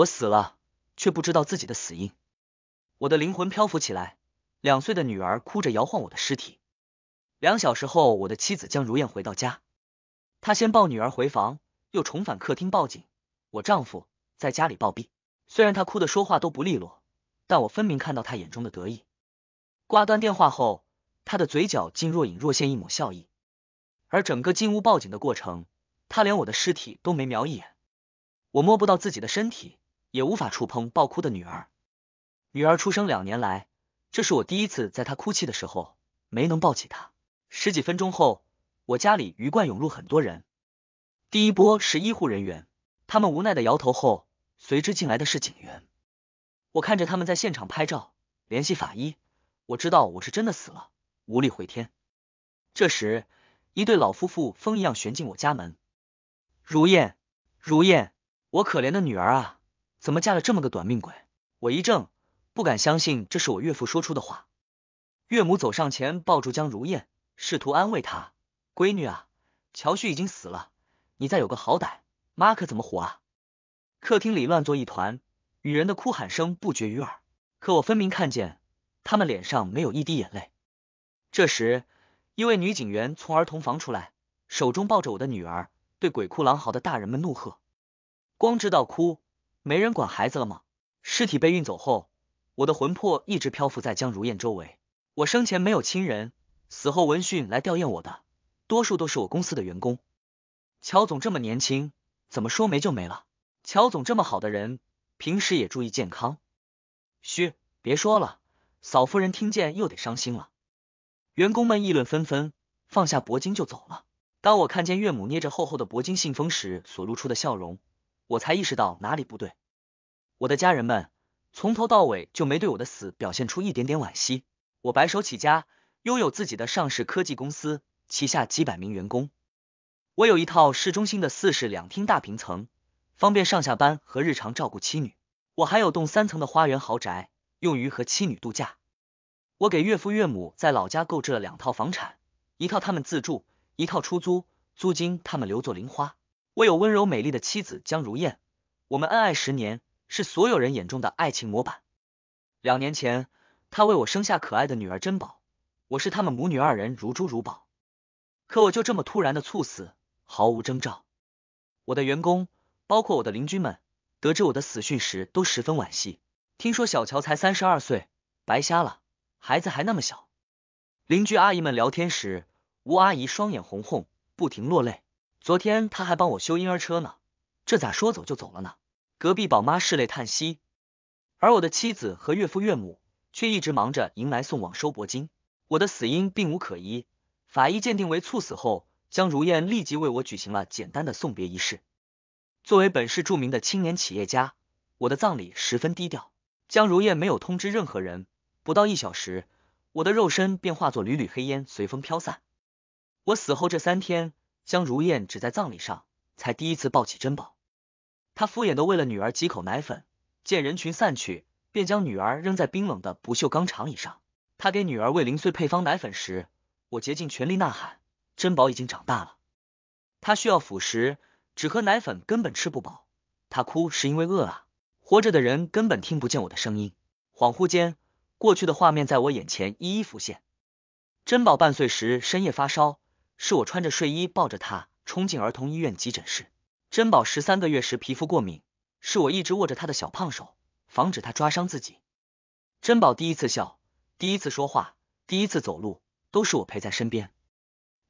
我死了，却不知道自己的死因。我的灵魂漂浮起来，两岁的女儿哭着摇晃我的尸体。两小时后，我的妻子江如燕回到家，她先抱女儿回房，又重返客厅报警。我丈夫在家里暴毙，虽然他哭的说话都不利落，但我分明看到他眼中的得意。挂断电话后，他的嘴角竟若隐若现一抹笑意。而整个进屋报警的过程，他连我的尸体都没瞄一眼。我摸不到自己的身体。也无法触碰暴哭的女儿。女儿出生两年来，这是我第一次在她哭泣的时候没能抱起她。十几分钟后，我家里鱼贯涌入很多人。第一波是医护人员，他们无奈的摇头后，随之进来的是警员。我看着他们在现场拍照、联系法医，我知道我是真的死了，无力回天。这时，一对老夫妇风一样旋进我家门：“如燕，如燕，我可怜的女儿啊！”怎么嫁了这么个短命鬼？我一怔，不敢相信这是我岳父说出的话。岳母走上前，抱住江如燕，试图安慰她：“闺女啊，乔旭已经死了，你再有个好歹，妈可怎么活啊？”客厅里乱作一团，女人的哭喊声不绝于耳，可我分明看见他们脸上没有一滴眼泪。这时，一位女警员从儿童房出来，手中抱着我的女儿，对鬼哭狼嚎的大人们怒喝：“光知道哭！”没人管孩子了吗？尸体被运走后，我的魂魄一直漂浮在江如燕周围。我生前没有亲人，死后闻讯来吊唁我的，多数都是我公司的员工。乔总这么年轻，怎么说没就没了？乔总这么好的人，平时也注意健康。嘘，别说了，嫂夫人听见又得伤心了。员工们议论纷纷，放下铂金就走了。当我看见岳母捏着厚厚的铂金信封时所露出的笑容。我才意识到哪里不对，我的家人们从头到尾就没对我的死表现出一点点惋惜。我白手起家，拥有自己的上市科技公司，旗下几百名员工。我有一套市中心的四室两厅大平层，方便上下班和日常照顾妻女。我还有栋三层的花园豪宅，用于和妻女度假。我给岳父岳母在老家购置了两套房产，一套他们自住，一套出租，租金他们留作零花。我有温柔美丽的妻子江如燕，我们恩爱十年，是所有人眼中的爱情模板。两年前，她为我生下可爱的女儿珍宝，我是他们母女二人如珠如宝。可我就这么突然的猝死，毫无征兆。我的员工，包括我的邻居们，得知我的死讯时都十分惋惜。听说小乔才三十二岁，白瞎了，孩子还那么小。邻居阿姨们聊天时，吴阿姨双眼红红，不停落泪。昨天他还帮我修婴儿车呢，这咋说走就走了呢？隔壁宝妈拭泪叹息，而我的妻子和岳父岳母却一直忙着迎来送往收铂金。我的死因并无可疑，法医鉴定为猝死后。江如燕立即为我举行了简单的送别仪式。作为本市著名的青年企业家，我的葬礼十分低调。江如燕没有通知任何人，不到一小时，我的肉身便化作缕缕黑烟随风飘散。我死后这三天。江如燕只在葬礼上才第一次抱起珍宝，她敷衍的喂了女儿几口奶粉，见人群散去，便将女儿扔在冰冷的不锈钢长椅上。她给女儿喂零碎配方奶粉时，我竭尽全力呐喊：“珍宝已经长大了，他需要辅食，只喝奶粉根本吃不饱，他哭是因为饿啊！”活着的人根本听不见我的声音。恍惚间，过去的画面在我眼前一一浮现。珍宝半岁时深夜发烧。是我穿着睡衣抱着他冲进儿童医院急诊室，珍宝十三个月时皮肤过敏，是我一直握着他的小胖手，防止他抓伤自己。珍宝第一次笑、第一次说话、第一次走路，都是我陪在身边。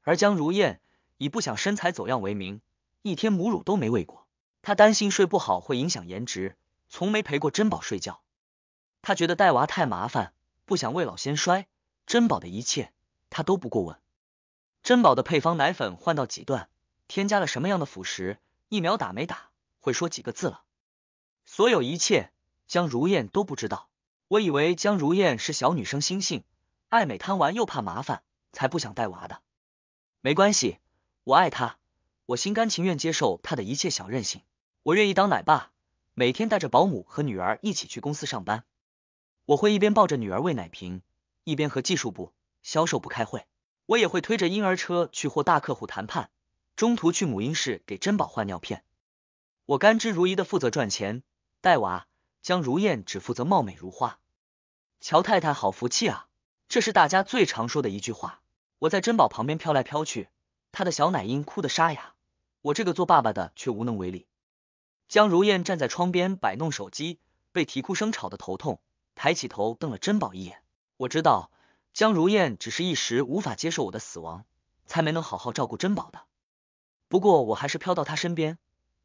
而江如燕以不想身材走样为名，一天母乳都没喂过，她担心睡不好会影响颜值，从没陪过珍宝睡觉。她觉得带娃太麻烦，不想未老先衰，珍宝的一切她都不过问。珍宝的配方奶粉换到几段？添加了什么样的辅食？疫苗打没打？会说几个字了？所有一切，江如燕都不知道。我以为江如燕是小女生心性，爱美贪玩又怕麻烦，才不想带娃的。没关系，我爱他，我心甘情愿接受他的一切小任性。我愿意当奶爸，每天带着保姆和女儿一起去公司上班。我会一边抱着女儿喂奶瓶，一边和技术部、销售部开会。我也会推着婴儿车去和大客户谈判，中途去母婴室给珍宝换尿片。我甘之如饴的负责赚钱带娃，江如燕只负责貌美如花。乔太太好福气啊，这是大家最常说的一句话。我在珍宝旁边飘来飘去，他的小奶音哭得沙哑，我这个做爸爸的却无能为力。江如燕站在窗边摆弄手机，被啼哭声吵得头痛，抬起头瞪了珍宝一眼。我知道。江如燕只是一时无法接受我的死亡，才没能好好照顾珍宝的。不过我还是飘到她身边，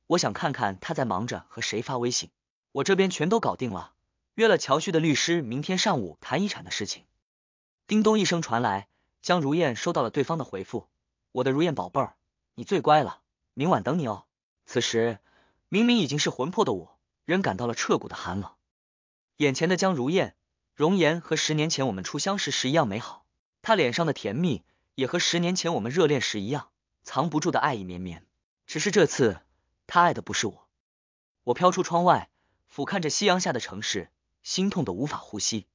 我想看看她在忙着和谁发微信。我这边全都搞定了，约了乔旭的律师，明天上午谈遗产的事情。叮咚一声传来，江如燕收到了对方的回复：我的如燕宝贝儿，你最乖了，明晚等你哦。此时明明已经是魂魄的我，仍感到了彻骨的寒冷。眼前的江如燕。容颜和十年前我们初相识时一样美好，她脸上的甜蜜也和十年前我们热恋时一样，藏不住的爱意绵绵。只是这次，她爱的不是我。我飘出窗外，俯瞰着夕阳下的城市，心痛得无法呼吸。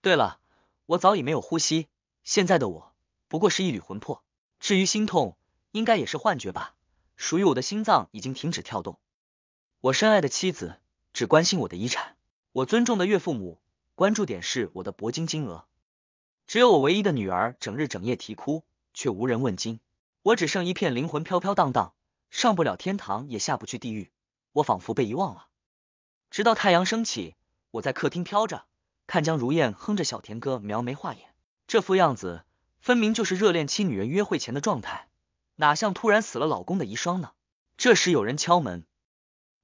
对了，我早已没有呼吸，现在的我不过是一缕魂魄。至于心痛，应该也是幻觉吧。属于我的心脏已经停止跳动。我深爱的妻子只关心我的遗产，我尊重的岳父母。关注点是我的铂金金额，只有我唯一的女儿整日整夜啼哭，却无人问津。我只剩一片灵魂飘飘荡荡，上不了天堂也下不去地狱。我仿佛被遗忘了。直到太阳升起，我在客厅飘着，看江如燕哼着小甜歌，描眉画眼，这副样子分明就是热恋期女人约会前的状态，哪像突然死了老公的遗孀呢？这时有人敲门，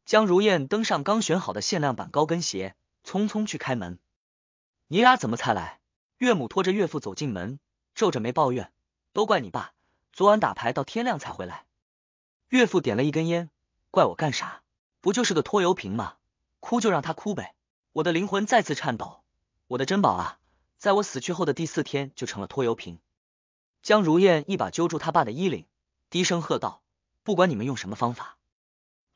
江如燕登上刚选好的限量版高跟鞋，匆匆去开门。你俩怎么才来？岳母拖着岳父走进门，皱着眉抱怨：“都怪你爸，昨晚打牌到天亮才回来。”岳父点了一根烟：“怪我干啥？不就是个拖油瓶吗？哭就让他哭呗。”我的灵魂再次颤抖，我的珍宝啊，在我死去后的第四天就成了拖油瓶。江如燕一把揪住他爸的衣领，低声喝道：“不管你们用什么方法，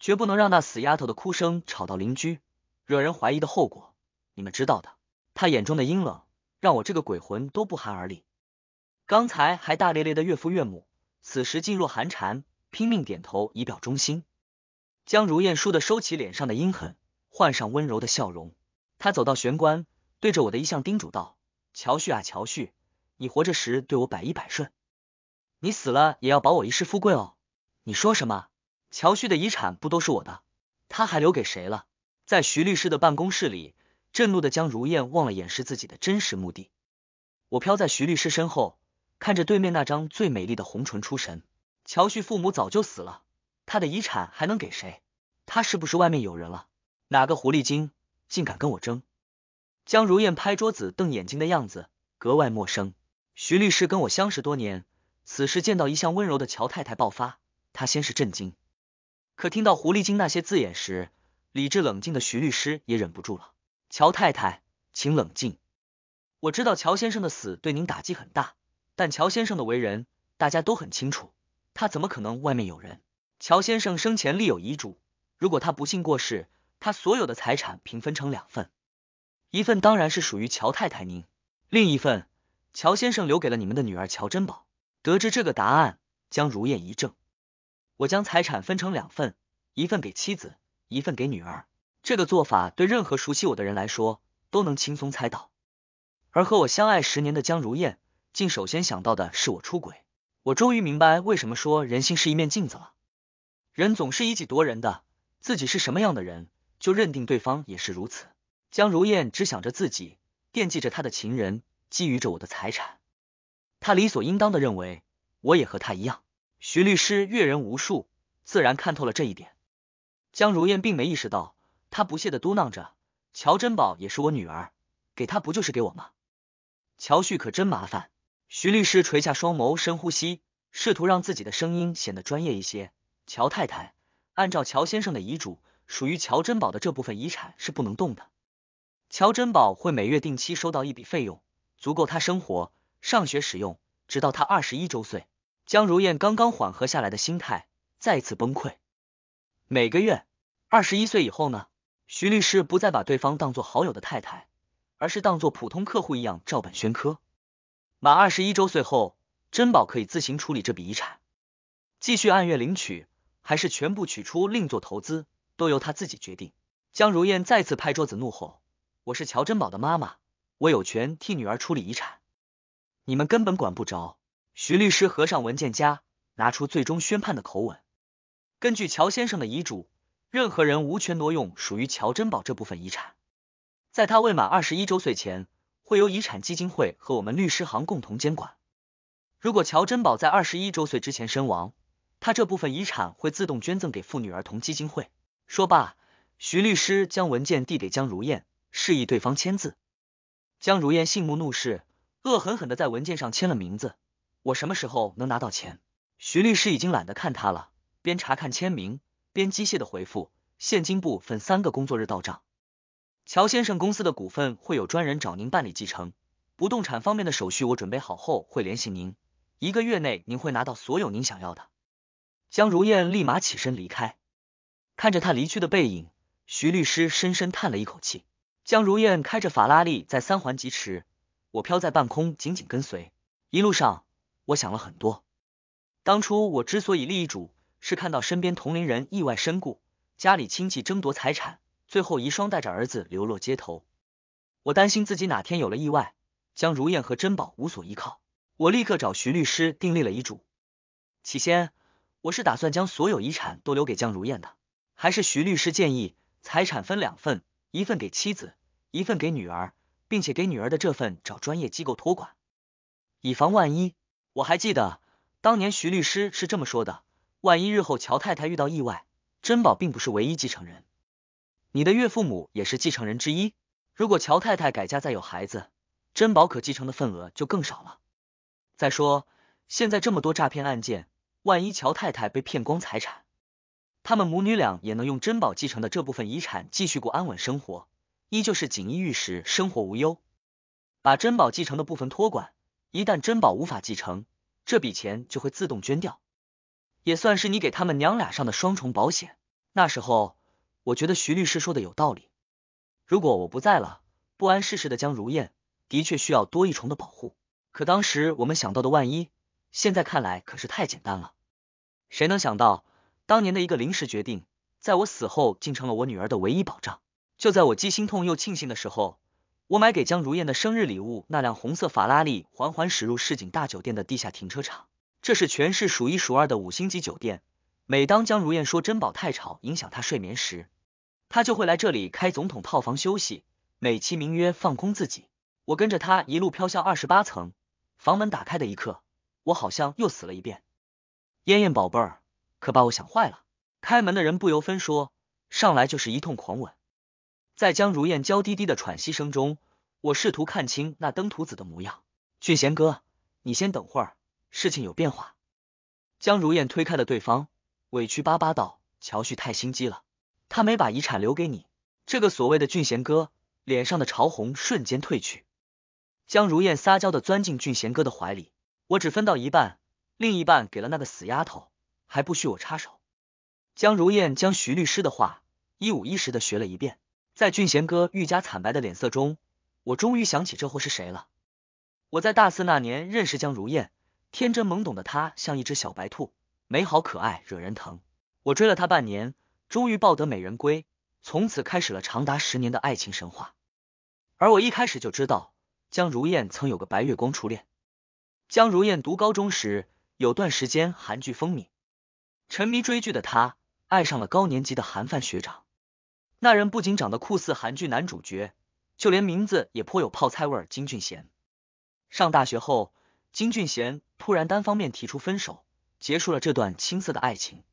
绝不能让那死丫头的哭声吵到邻居，惹人怀疑的后果，你们知道的。”他眼中的阴冷，让我这个鬼魂都不寒而栗。刚才还大咧咧的岳父岳母，此时噤若寒蝉，拼命点头以表忠心。江如燕倏的收起脸上的阴狠，换上温柔的笑容。他走到玄关，对着我的遗像叮嘱道：“乔旭啊乔旭，你活着时对我百依百顺，你死了也要保我一世富贵哦。”你说什么？乔旭的遗产不都是我的？他还留给谁了？在徐律师的办公室里。震怒的江如燕忘了掩饰自己的真实目的。我飘在徐律师身后，看着对面那张最美丽的红唇出神。乔旭父母早就死了，他的遗产还能给谁？他是不是外面有人了？哪个狐狸精竟敢跟我争？江如燕拍桌子瞪眼睛的样子格外陌生。徐律师跟我相识多年，此时见到一向温柔的乔太太爆发，他先是震惊，可听到“狐狸精”那些字眼时，理智冷静的徐律师也忍不住了。乔太太，请冷静。我知道乔先生的死对您打击很大，但乔先生的为人大家都很清楚，他怎么可能外面有人？乔先生生前立有遗嘱，如果他不幸过世，他所有的财产平分成两份，一份当然是属于乔太太您，另一份乔先生留给了你们的女儿乔珍宝。得知这个答案，将如燕一怔，我将财产分成两份，一份给妻子，一份给女儿。这个做法对任何熟悉我的人来说都能轻松猜到，而和我相爱十年的江如燕，竟首先想到的是我出轨。我终于明白为什么说人心是一面镜子了。人总是以己度人，的自己是什么样的人，就认定对方也是如此。江如燕只想着自己，惦记着他的情人，觊觎着我的财产，他理所应当的认为我也和他一样。徐律师阅人无数，自然看透了这一点。江如燕并没意识到。他不屑的嘟囔着：“乔珍宝也是我女儿，给她不就是给我吗？”乔旭可真麻烦。徐律师垂下双眸，深呼吸，试图让自己的声音显得专业一些。乔太太，按照乔先生的遗嘱，属于乔珍宝的这部分遗产是不能动的。乔珍宝会每月定期收到一笔费用，足够他生活、上学使用，直到他二十一周岁。江如燕刚刚缓和下来的心态再次崩溃。每个月，二十一岁以后呢？徐律师不再把对方当做好友的太太，而是当做普通客户一样照本宣科。满二十一周岁后，珍宝可以自行处理这笔遗产，继续按月领取，还是全部取出另做投资，都由他自己决定。江如燕再次拍桌子怒吼：“我是乔珍宝的妈妈，我有权替女儿处理遗产，你们根本管不着。”徐律师合上文件夹，拿出最终宣判的口吻：“根据乔先生的遗嘱。”任何人无权挪用属于乔珍宝这部分遗产，在他未满二十一周岁前，会由遗产基金会和我们律师行共同监管。如果乔珍宝在二十一周岁之前身亡，他这部分遗产会自动捐赠给妇女儿童基金会。说罢，徐律师将文件递给江如燕，示意对方签字。江如燕杏目怒视，恶狠狠的在文件上签了名字。我什么时候能拿到钱？徐律师已经懒得看他了，边查看签名。边机械的回复，现金部分三个工作日到账。乔先生公司的股份会有专人找您办理继承，不动产方面的手续我准备好后会联系您，一个月内您会拿到所有您想要的。江如燕立马起身离开，看着他离去的背影，徐律师深深叹了一口气。江如燕开着法拉利在三环疾驰，我飘在半空紧紧跟随，一路上我想了很多，当初我之所以立遗嘱。是看到身边同龄人意外身故，家里亲戚争夺财产，最后遗孀带着儿子流落街头。我担心自己哪天有了意外，江如燕和珍宝无所依靠，我立刻找徐律师订立了遗嘱。起先我是打算将所有遗产都留给江如燕的，还是徐律师建议财产分两份，一份给妻子，一份给女儿，并且给女儿的这份找专业机构托管，以防万一。我还记得当年徐律师是这么说的。万一日后乔太太遇到意外，珍宝并不是唯一继承人，你的岳父母也是继承人之一。如果乔太太改嫁再有孩子，珍宝可继承的份额就更少了。再说，现在这么多诈骗案件，万一乔太太被骗光财产，他们母女俩也能用珍宝继承的这部分遗产继续过安稳生活，依旧是锦衣玉食，生活无忧。把珍宝继承的部分托管，一旦珍宝无法继承，这笔钱就会自动捐掉。也算是你给他们娘俩上的双重保险。那时候，我觉得徐律师说的有道理。如果我不在了，不谙世事的江如燕的确需要多一重的保护。可当时我们想到的万一，现在看来可是太简单了。谁能想到，当年的一个临时决定，在我死后竟成了我女儿的唯一保障。就在我既心痛又庆幸的时候，我买给江如燕的生日礼物——那辆红色法拉利，缓缓驶入市景大酒店的地下停车场。这是全市数一数二的五星级酒店。每当江如燕说珍宝太吵，影响她睡眠时，她就会来这里开总统套房休息，美其名曰放空自己。我跟着她一路飘向二十八层，房门打开的一刻，我好像又死了一遍。燕燕宝贝儿，可把我想坏了。开门的人不由分说，上来就是一通狂吻，在江如燕娇滴滴的喘息声中，我试图看清那登徒子的模样。俊贤哥，你先等会儿。事情有变化，江如燕推开了对方，委屈巴巴道：“乔旭太心机了，他没把遗产留给你。”这个所谓的俊贤哥脸上的潮红瞬间褪去，江如燕撒娇的钻进俊贤哥的怀里：“我只分到一半，另一半给了那个死丫头，还不许我插手。”江如燕将徐律师的话一五一十的学了一遍，在俊贤哥愈加惨白的脸色中，我终于想起这货是谁了。我在大四那年认识江如燕。天真懵懂的他像一只小白兔，美好可爱，惹人疼。我追了他半年，终于抱得美人归，从此开始了长达十年的爱情神话。而我一开始就知道，江如燕曾有个白月光初恋。江如燕读高中时有段时间韩剧风靡，沉迷追剧的她爱上了高年级的韩范学长。那人不仅长得酷似韩剧男主角，就连名字也颇有泡菜味儿——金俊贤。上大学后。金俊贤突然单方面提出分手，结束了这段青涩的爱情。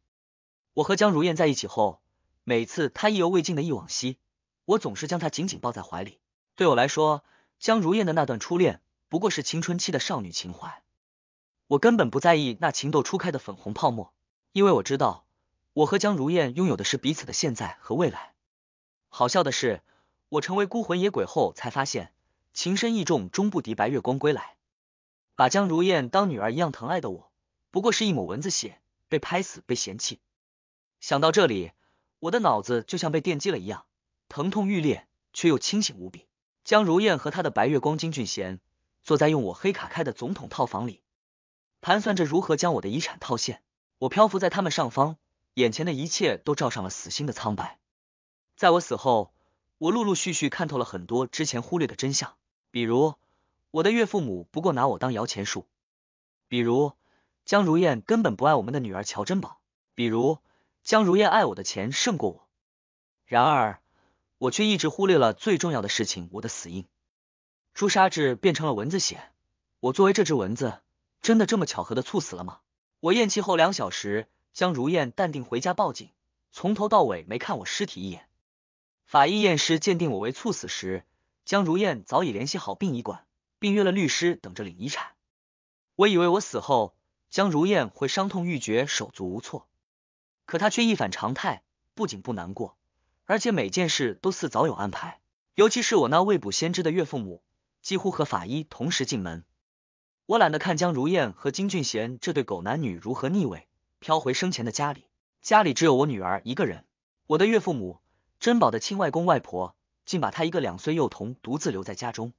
我和江如燕在一起后，每次她意犹未尽的忆往昔，我总是将她紧紧抱在怀里。对我来说，江如燕的那段初恋不过是青春期的少女情怀，我根本不在意那情窦初开的粉红泡沫，因为我知道我和江如燕拥有的是彼此的现在和未来。好笑的是，我成为孤魂野鬼后，才发现情深意重终不敌白月光归来。把江如燕当女儿一样疼爱的我，不过是一抹蚊子血，被拍死，被嫌弃。想到这里，我的脑子就像被电击了一样，疼痛欲裂，却又清醒无比。江如燕和她的白月光金俊贤坐在用我黑卡开的总统套房里，盘算着如何将我的遗产套现。我漂浮在他们上方，眼前的一切都罩上了死心的苍白。在我死后，我陆陆续续看透了很多之前忽略的真相，比如。我的岳父母不过拿我当摇钱树，比如江如燕根本不爱我们的女儿乔珍宝，比如江如燕爱我的钱胜过我。然而我却一直忽略了最重要的事情，我的死因，朱砂痣变成了蚊子血。我作为这只蚊子，真的这么巧合的猝死了吗？我咽气后两小时，江如燕淡定回家报警，从头到尾没看我尸体一眼。法医验尸鉴定我为猝死时，江如燕早已联系好殡仪馆。并约了律师等着领遗产。我以为我死后，江如燕会伤痛欲绝、手足无措，可她却一反常态，不仅不难过，而且每件事都似早有安排。尤其是我那未卜先知的岳父母，几乎和法医同时进门。我懒得看江如燕和金俊贤这对狗男女如何腻味，飘回生前的家里。家里只有我女儿一个人，我的岳父母珍宝的亲外公外婆竟把她一个两岁幼童独自留在家中。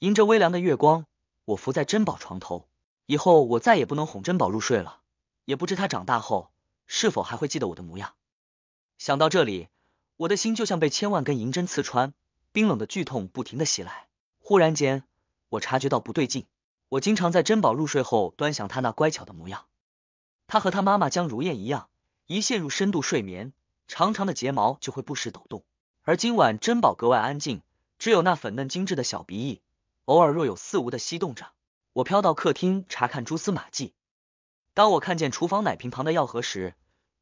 迎着微凉的月光，我伏在珍宝床头。以后我再也不能哄珍宝入睡了，也不知他长大后是否还会记得我的模样。想到这里，我的心就像被千万根银针刺穿，冰冷的剧痛不停的袭来。忽然间，我察觉到不对劲。我经常在珍宝入睡后端详他那乖巧的模样，他和他妈妈江如燕一样，一陷入深度睡眠，长长的睫毛就会不时抖动。而今晚珍宝格外安静，只有那粉嫩精致的小鼻翼。偶尔若有似无的吸动着，我飘到客厅查看蛛丝马迹。当我看见厨房奶瓶旁的药盒时，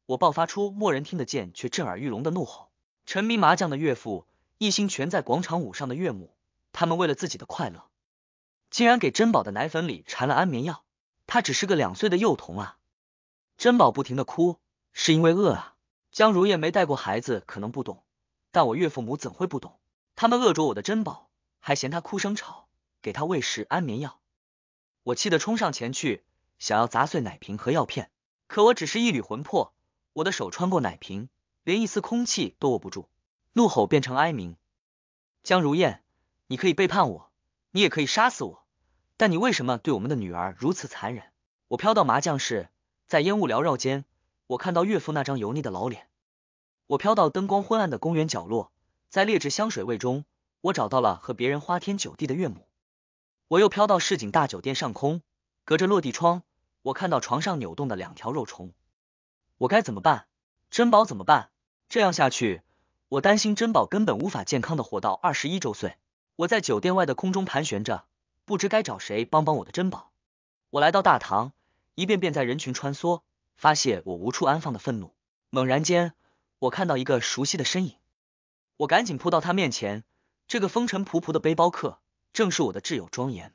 我爆发出莫人听得见却震耳欲聋的怒吼。沉迷麻将的岳父，一心全在广场舞上的岳母，他们为了自己的快乐，竟然给珍宝的奶粉里掺了安眠药。他只是个两岁的幼童啊！珍宝不停的哭，是因为饿啊。江如燕没带过孩子，可能不懂，但我岳父母怎会不懂？他们饿着我的珍宝，还嫌他哭声吵。给他喂食安眠药，我气得冲上前去，想要砸碎奶瓶和药片，可我只是一缕魂魄，我的手穿过奶瓶，连一丝空气都握不住，怒吼变成哀鸣。江如燕，你可以背叛我，你也可以杀死我，但你为什么对我们的女儿如此残忍？我飘到麻将室，在烟雾缭绕间，我看到岳父那张油腻的老脸。我飘到灯光昏暗的公园角落，在劣质香水味中，我找到了和别人花天酒地的岳母。我又飘到市井大酒店上空，隔着落地窗，我看到床上扭动的两条肉虫。我该怎么办？珍宝怎么办？这样下去，我担心珍宝根本无法健康的活到二十一周岁。我在酒店外的空中盘旋着，不知该找谁帮帮我的珍宝。我来到大堂，一遍遍在人群穿梭，发泄我无处安放的愤怒。猛然间，我看到一个熟悉的身影，我赶紧扑到他面前。这个风尘仆仆的背包客。正是我的挚友庄严，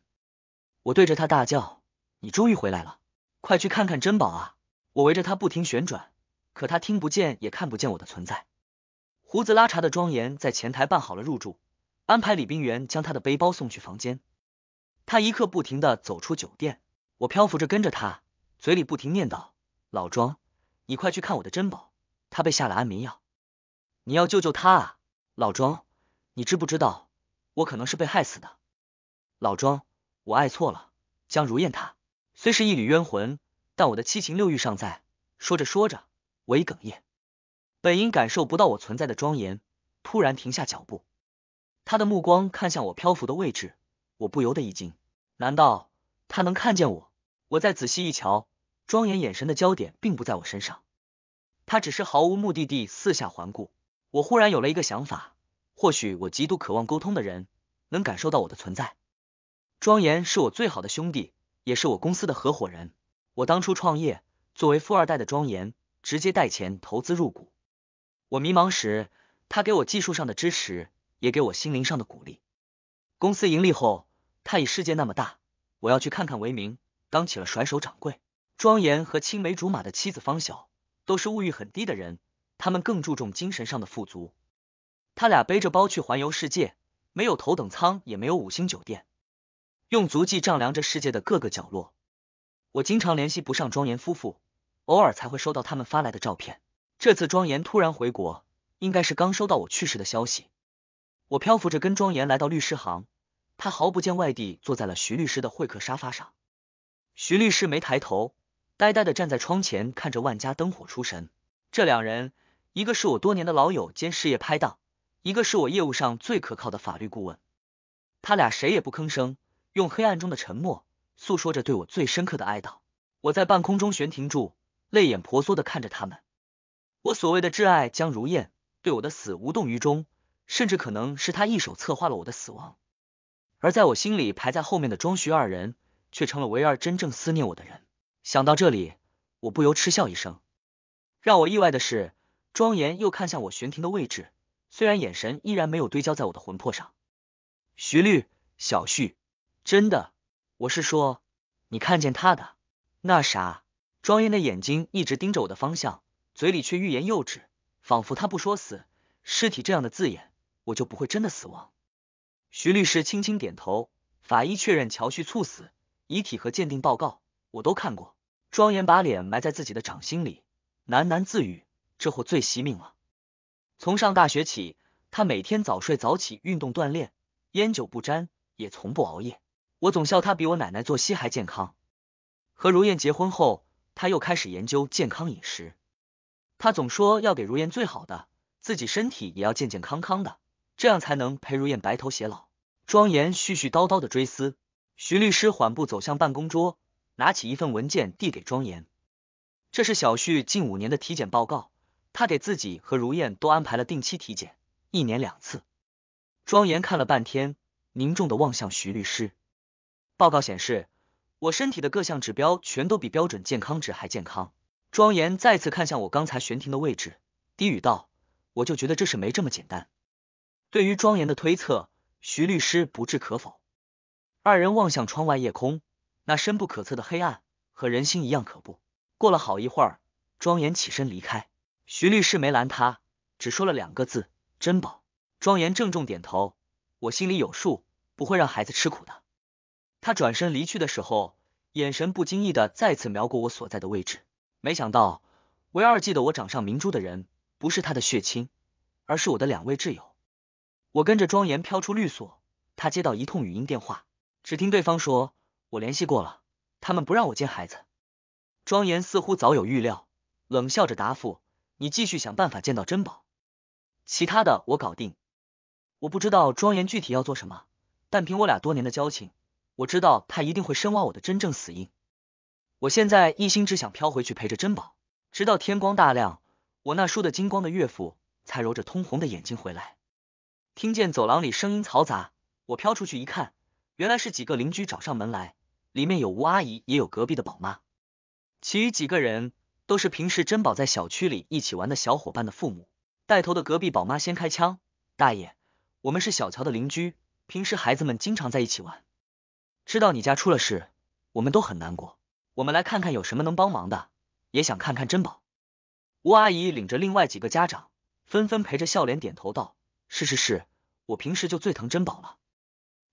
我对着他大叫：“你终于回来了，快去看看珍宝啊！”我围着他不停旋转，可他听不见也看不见我的存在。胡子拉碴的庄严在前台办好了入住，安排李冰原将他的背包送去房间。他一刻不停的走出酒店，我漂浮着跟着他，嘴里不停念叨：“老庄，你快去看我的珍宝！”他被下了安眠药，你要救救他啊，老庄！你知不知道我可能是被害死的？老庄，我爱错了江如燕。她虽是一缕冤魂，但我的七情六欲尚在。说着说着，我已哽咽。本应感受不到我存在的庄严，突然停下脚步。他的目光看向我漂浮的位置，我不由得一惊。难道他能看见我？我再仔细一瞧，庄严眼神的焦点并不在我身上，他只是毫无目的地四下环顾。我忽然有了一个想法：或许我极度渴望沟通的人，能感受到我的存在。庄严是我最好的兄弟，也是我公司的合伙人。我当初创业，作为富二代的庄严直接带钱投资入股。我迷茫时，他给我技术上的支持，也给我心灵上的鼓励。公司盈利后，他以“世界那么大，我要去看看”为名，当起了甩手掌柜。庄严和青梅竹马的妻子方晓都是物欲很低的人，他们更注重精神上的富足。他俩背着包去环游世界，没有头等舱，也没有五星酒店。用足迹丈量着世界的各个角落，我经常联系不上庄严夫妇，偶尔才会收到他们发来的照片。这次庄严突然回国，应该是刚收到我去世的消息。我漂浮着跟庄严来到律师行，他毫不见外地坐在了徐律师的会客沙发上。徐律师没抬头，呆呆的站在窗前看着万家灯火出神。这两人，一个是我多年的老友兼事业拍档，一个是我业务上最可靠的法律顾问。他俩谁也不吭声。用黑暗中的沉默诉说着对我最深刻的哀悼。我在半空中悬停住，泪眼婆娑的看着他们。我所谓的挚爱江如燕，对我的死无动于衷，甚至可能是他一手策划了我的死亡。而在我心里排在后面的庄徐二人，却成了唯二真正思念我的人。想到这里，我不由嗤笑一声。让我意外的是，庄严又看向我悬停的位置，虽然眼神依然没有对焦在我的魂魄上。徐律，小旭。真的，我是说，你看见他的那啥，庄严的眼睛一直盯着我的方向，嘴里却欲言又止，仿佛他不说“死尸体”这样的字眼，我就不会真的死亡。徐律师轻轻点头，法医确认乔旭猝死，遗体和鉴定报告我都看过。庄严把脸埋在自己的掌心里，喃喃自语：“这货最惜命了。从上大学起，他每天早睡早起，运动锻炼，烟酒不沾，也从不熬夜。”我总笑他比我奶奶作息还健康。和如燕结婚后，他又开始研究健康饮食。他总说要给如燕最好的，自己身体也要健健康康的，这样才能陪如燕白头偕老。庄严絮絮叨叨的追思。徐律师缓步走向办公桌，拿起一份文件递给庄严。这是小旭近五年的体检报告。他给自己和如燕都安排了定期体检，一年两次。庄严看了半天，凝重的望向徐律师。报告显示，我身体的各项指标全都比标准健康值还健康。庄严再次看向我刚才悬停的位置，低语道：“我就觉得这事没这么简单。”对于庄严的推测，徐律师不置可否。二人望向窗外夜空，那深不可测的黑暗和人心一样可怖。过了好一会儿，庄严起身离开，徐律师没拦他，只说了两个字：“珍宝。”庄严郑重点头：“我心里有数，不会让孩子吃苦的。”他转身离去的时候，眼神不经意的再次瞄过我所在的位置。没想到，唯二记得我掌上明珠的人，不是他的血亲，而是我的两位挚友。我跟着庄严飘出律所，他接到一通语音电话，只听对方说：“我联系过了，他们不让我见孩子。”庄严似乎早有预料，冷笑着答复：“你继续想办法见到珍宝，其他的我搞定。”我不知道庄严具体要做什么，但凭我俩多年的交情。我知道他一定会深挖我的真正死因。我现在一心只想飘回去陪着珍宝，直到天光大亮，我那输得精光的岳父才揉着通红的眼睛回来。听见走廊里声音嘈杂，我飘出去一看，原来是几个邻居找上门来，里面有吴阿姨，也有隔壁的宝妈，其余几个人都是平时珍宝在小区里一起玩的小伙伴的父母。带头的隔壁宝妈先开枪，大爷，我们是小乔的邻居，平时孩子们经常在一起玩。知道你家出了事，我们都很难过。我们来看看有什么能帮忙的，也想看看珍宝。吴阿姨领着另外几个家长，纷纷陪着笑脸，点头道：“是是是，我平时就最疼珍宝了，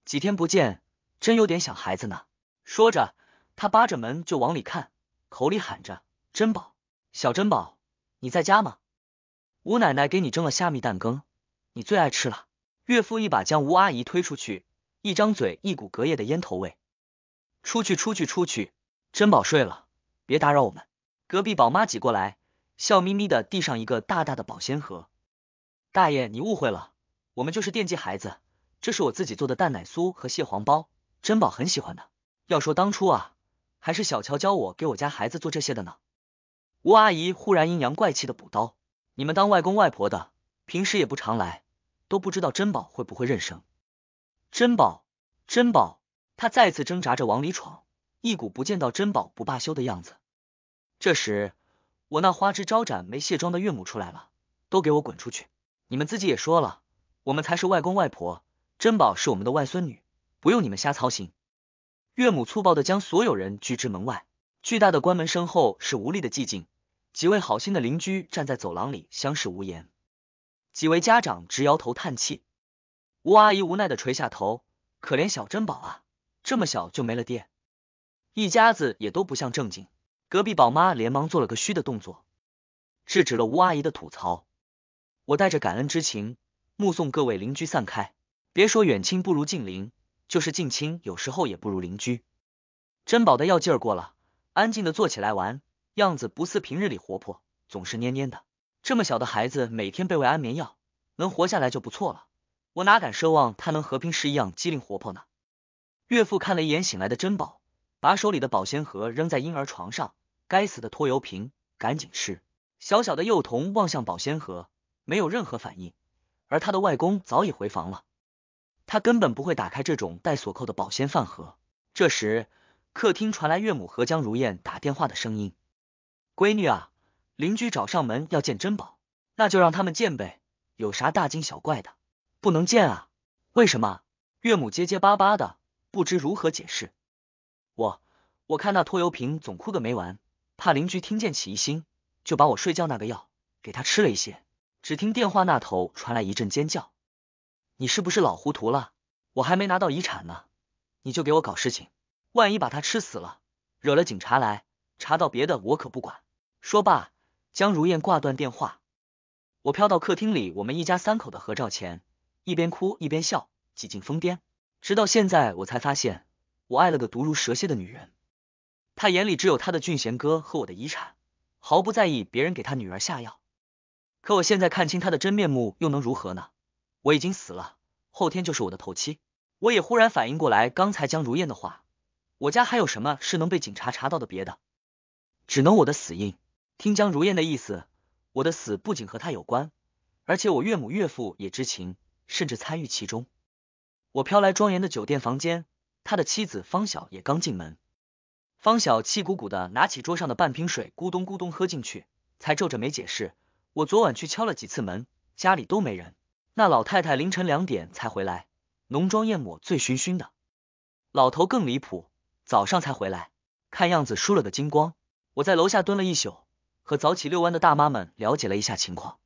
几天不见，真有点想孩子呢。”说着，他扒着门就往里看，口里喊着：“珍宝，小珍宝，你在家吗？”吴奶奶给你蒸了虾米蛋羹，你最爱吃了。岳父一把将吴阿姨推出去。一张嘴，一股隔夜的烟头味。出去，出去，出去！珍宝睡了，别打扰我们。隔壁宝妈挤过来，笑眯眯的递上一个大大的保鲜盒。大爷，你误会了，我们就是惦记孩子，这是我自己做的蛋奶酥和蟹黄包，珍宝很喜欢的。要说当初啊，还是小乔教我给我家孩子做这些的呢。吴阿姨忽然阴阳怪气的补刀：“你们当外公外婆的，平时也不常来，都不知道珍宝会不会认生。”珍宝，珍宝！他再次挣扎着往里闯，一股不见到珍宝不罢休的样子。这时，我那花枝招展、没卸妆的岳母出来了，都给我滚出去！你们自己也说了，我们才是外公外婆，珍宝是我们的外孙女，不用你们瞎操心。岳母粗暴的将所有人拒之门外，巨大的关门声后是无力的寂静。几位好心的邻居站在走廊里相视无言，几位家长直摇头叹气。吴阿姨无奈的垂下头，可怜小珍宝啊，这么小就没了爹，一家子也都不像正经。隔壁宝妈连忙做了个虚的动作，制止了吴阿姨的吐槽。我带着感恩之情，目送各位邻居散开。别说远亲不如近邻，就是近亲，有时候也不如邻居。珍宝的药劲儿过了，安静的坐起来玩，样子不似平日里活泼，总是蔫蔫的。这么小的孩子，每天被喂安眠药，能活下来就不错了。我哪敢奢望他能和平时一样机灵活泼呢？岳父看了一眼醒来的珍宝，把手里的保鲜盒扔在婴儿床上。该死的拖油瓶，赶紧吃！小小的幼童望向保鲜盒，没有任何反应。而他的外公早已回房了，他根本不会打开这种带锁扣的保鲜饭盒。这时，客厅传来岳母和江如燕打电话的声音：“闺女啊，邻居找上门要见珍宝，那就让他们见呗，有啥大惊小怪的？”不能见啊！为什么？岳母结结巴巴的，不知如何解释。我我看那拖油瓶总哭个没完，怕邻居听见起疑心，就把我睡觉那个药给他吃了一些。只听电话那头传来一阵尖叫。你是不是老糊涂了？我还没拿到遗产呢，你就给我搞事情，万一把他吃死了，惹了警察来，查到别的我可不管。说罢，江如燕挂断电话。我飘到客厅里，我们一家三口的合照前。一边哭一边笑，几近疯癫。直到现在，我才发现我爱了个毒如蛇蝎的女人。她眼里只有她的俊贤哥和我的遗产，毫不在意别人给她女儿下药。可我现在看清她的真面目，又能如何呢？我已经死了，后天就是我的头七。我也忽然反应过来，刚才江如燕的话，我家还有什么是能被警察查到的？别的，只能我的死因。听江如燕的意思，我的死不仅和她有关，而且我岳母岳父也知情。甚至参与其中。我飘来庄严的酒店房间，他的妻子方晓也刚进门。方晓气鼓鼓的拿起桌上的半瓶水，咕咚咕咚喝进去，才皱着眉解释：我昨晚去敲了几次门，家里都没人。那老太太凌晨两点才回来，浓妆艳抹，醉醺醺的。老头更离谱，早上才回来，看样子输了个精光。我在楼下蹲了一宿，和早起遛弯的大妈们了解了一下情况。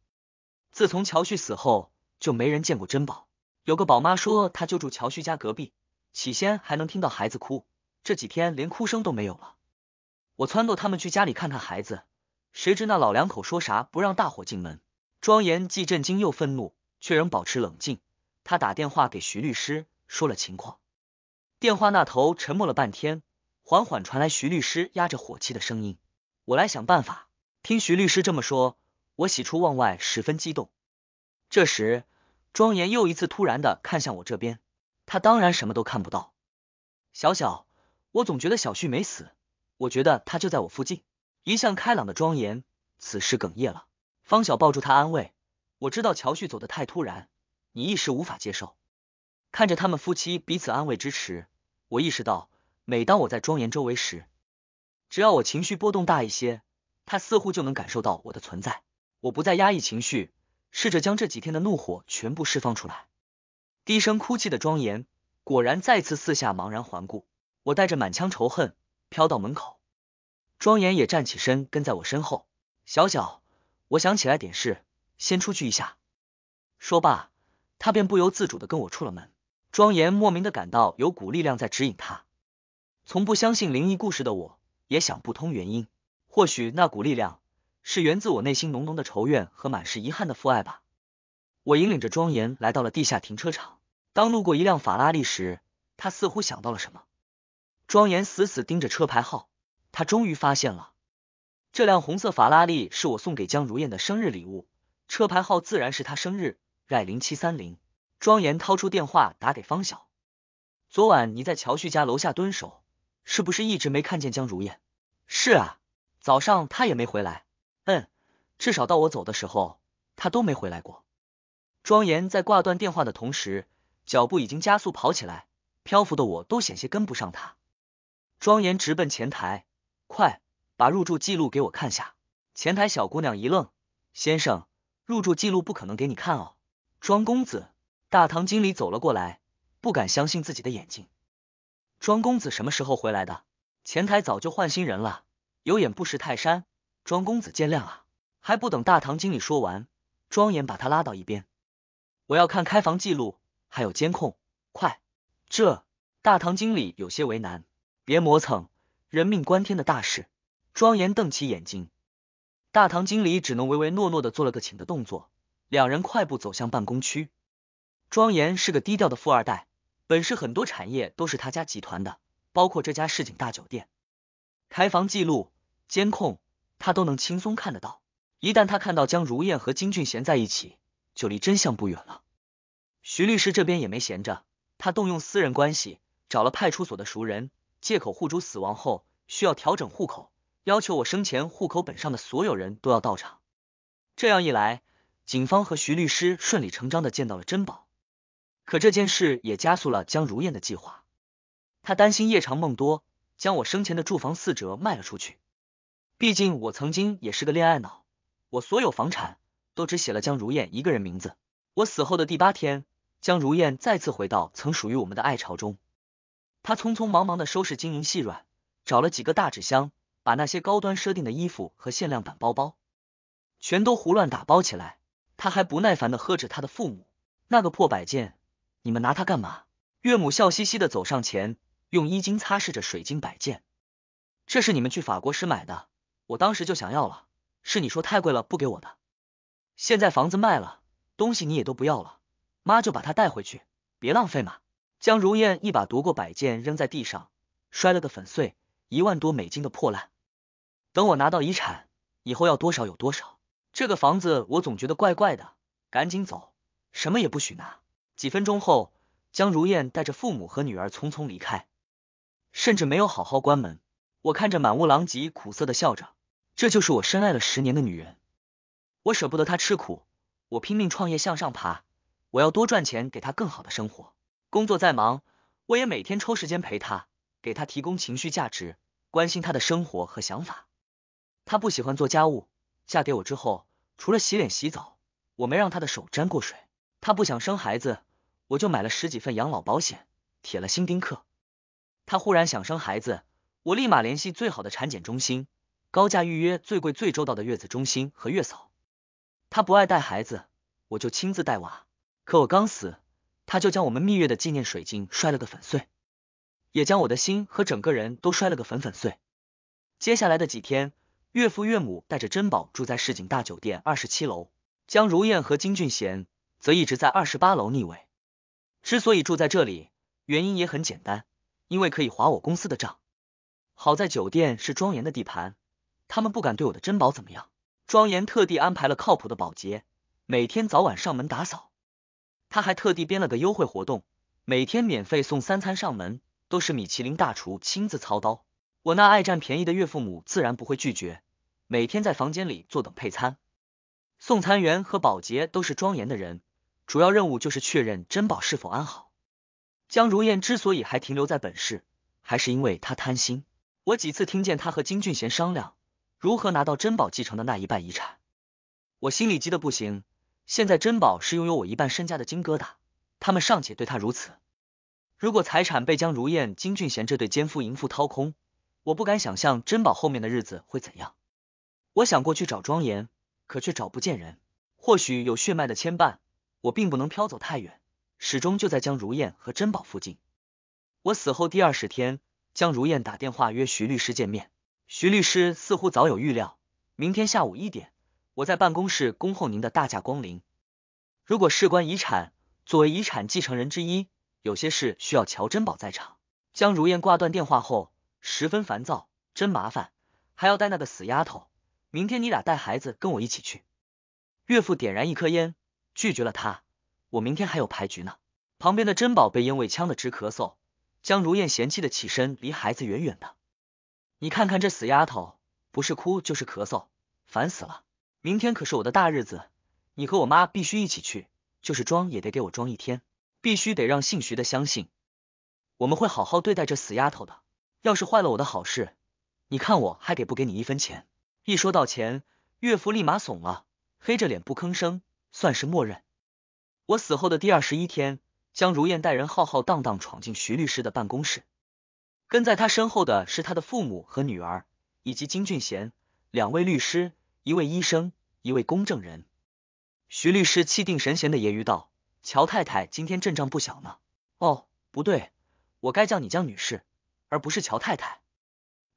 自从乔旭死后，就没人见过珍宝。有个宝妈说，她就住乔旭家隔壁，起先还能听到孩子哭，这几天连哭声都没有了。我撺掇他们去家里看看孩子，谁知那老两口说啥不让大伙进门。庄严既震惊又愤怒，却仍保持冷静。他打电话给徐律师，说了情况。电话那头沉默了半天，缓缓传来徐律师压着火气的声音：“我来想办法。”听徐律师这么说，我喜出望外，十分激动。这时，庄严又一次突然的看向我这边，他当然什么都看不到。小小，我总觉得小旭没死，我觉得他就在我附近。一向开朗的庄严此时哽咽了，方晓抱住他安慰。我知道乔旭走的太突然，你一时无法接受。看着他们夫妻彼此安慰支持，我意识到，每当我在庄严周围时，只要我情绪波动大一些，他似乎就能感受到我的存在。我不再压抑情绪。试着将这几天的怒火全部释放出来，低声哭泣的庄严果然再次四下茫然环顾。我带着满腔仇恨飘到门口，庄严也站起身跟在我身后。小小，我想起来点事，先出去一下。说罢，他便不由自主的跟我出了门。庄严莫名的感到有股力量在指引他。从不相信灵异故事的我，也想不通原因。或许那股力量。是源自我内心浓浓的仇怨和满是遗憾的父爱吧。我引领着庄严来到了地下停车场。当路过一辆法拉利时，他似乎想到了什么。庄严死死盯着车牌号，他终于发现了，这辆红色法拉利是我送给江如燕的生日礼物，车牌号自然是他生日：Y 零七三零。庄严掏出电话打给方晓：“昨晚你在乔旭家楼下蹲守，是不是一直没看见江如燕？”“是啊，早上他也没回来。”嗯，至少到我走的时候，他都没回来过。庄严在挂断电话的同时，脚步已经加速跑起来，漂浮的我都险些跟不上他。庄严直奔前台，快把入住记录给我看下。前台小姑娘一愣：“先生，入住记录不可能给你看哦。”庄公子，大堂经理走了过来，不敢相信自己的眼睛。庄公子什么时候回来的？前台早就换新人了，有眼不识泰山。庄公子见谅啊！还不等大堂经理说完，庄严把他拉到一边：“我要看开房记录，还有监控，快！”这大堂经理有些为难，别磨蹭，人命关天的大事。庄严瞪起眼睛，大堂经理只能唯唯诺诺的做了个请的动作。两人快步走向办公区。庄严是个低调的富二代，本市很多产业都是他家集团的，包括这家市景大酒店。开房记录，监控。他都能轻松看得到，一旦他看到江如燕和金俊贤在一起，就离真相不远了。徐律师这边也没闲着，他动用私人关系找了派出所的熟人，借口户主死亡后需要调整户口，要求我生前户口本上的所有人都要到场。这样一来，警方和徐律师顺理成章的见到了珍宝。可这件事也加速了江如燕的计划，他担心夜长梦多，将我生前的住房四折卖了出去。毕竟我曾经也是个恋爱脑，我所有房产都只写了江如燕一个人名字。我死后的第八天，江如燕再次回到曾属于我们的爱巢中，她匆匆忙忙的收拾金银细软，找了几个大纸箱，把那些高端奢定的衣服和限量版包包，全都胡乱打包起来。她还不耐烦的呵斥她的父母：“那个破摆件，你们拿它干嘛？”岳母笑嘻嘻的走上前，用衣襟擦拭着水晶摆件：“这是你们去法国时买的。”我当时就想要了，是你说太贵了不给我的。现在房子卖了，东西你也都不要了，妈就把它带回去，别浪费嘛。江如燕一把夺过摆件扔在地上，摔了个粉碎。一万多美金的破烂，等我拿到遗产以后要多少有多少。这个房子我总觉得怪怪的，赶紧走，什么也不许拿。几分钟后，江如燕带着父母和女儿匆匆离开，甚至没有好好关门。我看着满屋狼藉，苦涩的笑着。这就是我深爱了十年的女人，我舍不得她吃苦，我拼命创业向上爬，我要多赚钱给她更好的生活。工作再忙，我也每天抽时间陪她，给她提供情绪价值，关心她的生活和想法。她不喜欢做家务，嫁给我之后，除了洗脸洗澡，我没让她的手沾过水。她不想生孩子，我就买了十几份养老保险，铁了心丁克。她忽然想生孩子，我立马联系最好的产检中心。高价预约最贵最周到的月子中心和月嫂，他不爱带孩子，我就亲自带娃。可我刚死，他就将我们蜜月的纪念水晶摔了个粉碎，也将我的心和整个人都摔了个粉粉碎。接下来的几天，岳父岳母带着珍宝住在市井大酒店二十七楼，江如燕和金俊贤则一直在二十八楼逆位。之所以住在这里，原因也很简单，因为可以划我公司的账。好在酒店是庄严的地盘。他们不敢对我的珍宝怎么样。庄严特地安排了靠谱的保洁，每天早晚上门打扫。他还特地编了个优惠活动，每天免费送三餐上门，都是米其林大厨亲自操刀。我那爱占便宜的岳父母自然不会拒绝，每天在房间里坐等配餐。送餐员和保洁都是庄严的人，主要任务就是确认珍宝是否安好。江如燕之所以还停留在本市，还是因为她贪心。我几次听见他和金俊贤商量。如何拿到珍宝继承的那一半遗产？我心里急得不行。现在珍宝是拥有我一半身家的金疙瘩，他们尚且对他如此，如果财产被江如燕、金俊贤这对奸夫淫妇掏空，我不敢想象珍宝后面的日子会怎样。我想过去找庄严，可却找不见人。或许有血脉的牵绊，我并不能飘走太远，始终就在江如燕和珍宝附近。我死后第二十天，江如燕打电话约徐律师见面。徐律师似乎早有预料，明天下午一点，我在办公室恭候您的大驾光临。如果事关遗产，作为遗产继承人之一，有些事需要乔珍宝在场。江如燕挂断电话后，十分烦躁，真麻烦，还要带那个死丫头。明天你俩带孩子跟我一起去。岳父点燃一颗烟，拒绝了他，我明天还有牌局呢。旁边的珍宝被烟味呛得直咳嗽，江如燕嫌弃的起身，离孩子远远的。你看看这死丫头，不是哭就是咳嗽，烦死了。明天可是我的大日子，你和我妈必须一起去，就是装也得给我装一天，必须得让姓徐的相信，我们会好好对待这死丫头的。要是坏了我的好事，你看我还给不给你一分钱？一说到钱，岳父立马怂了，黑着脸不吭声，算是默认。我死后的第二十一天，江如燕带人浩浩荡荡闯进徐律师的办公室。跟在他身后的是他的父母和女儿，以及金俊贤两位律师，一位医生，一位公证人。徐律师气定神闲的揶揄道：“乔太太今天阵仗不小呢。哦，不对，我该叫你江女士，而不是乔太太。”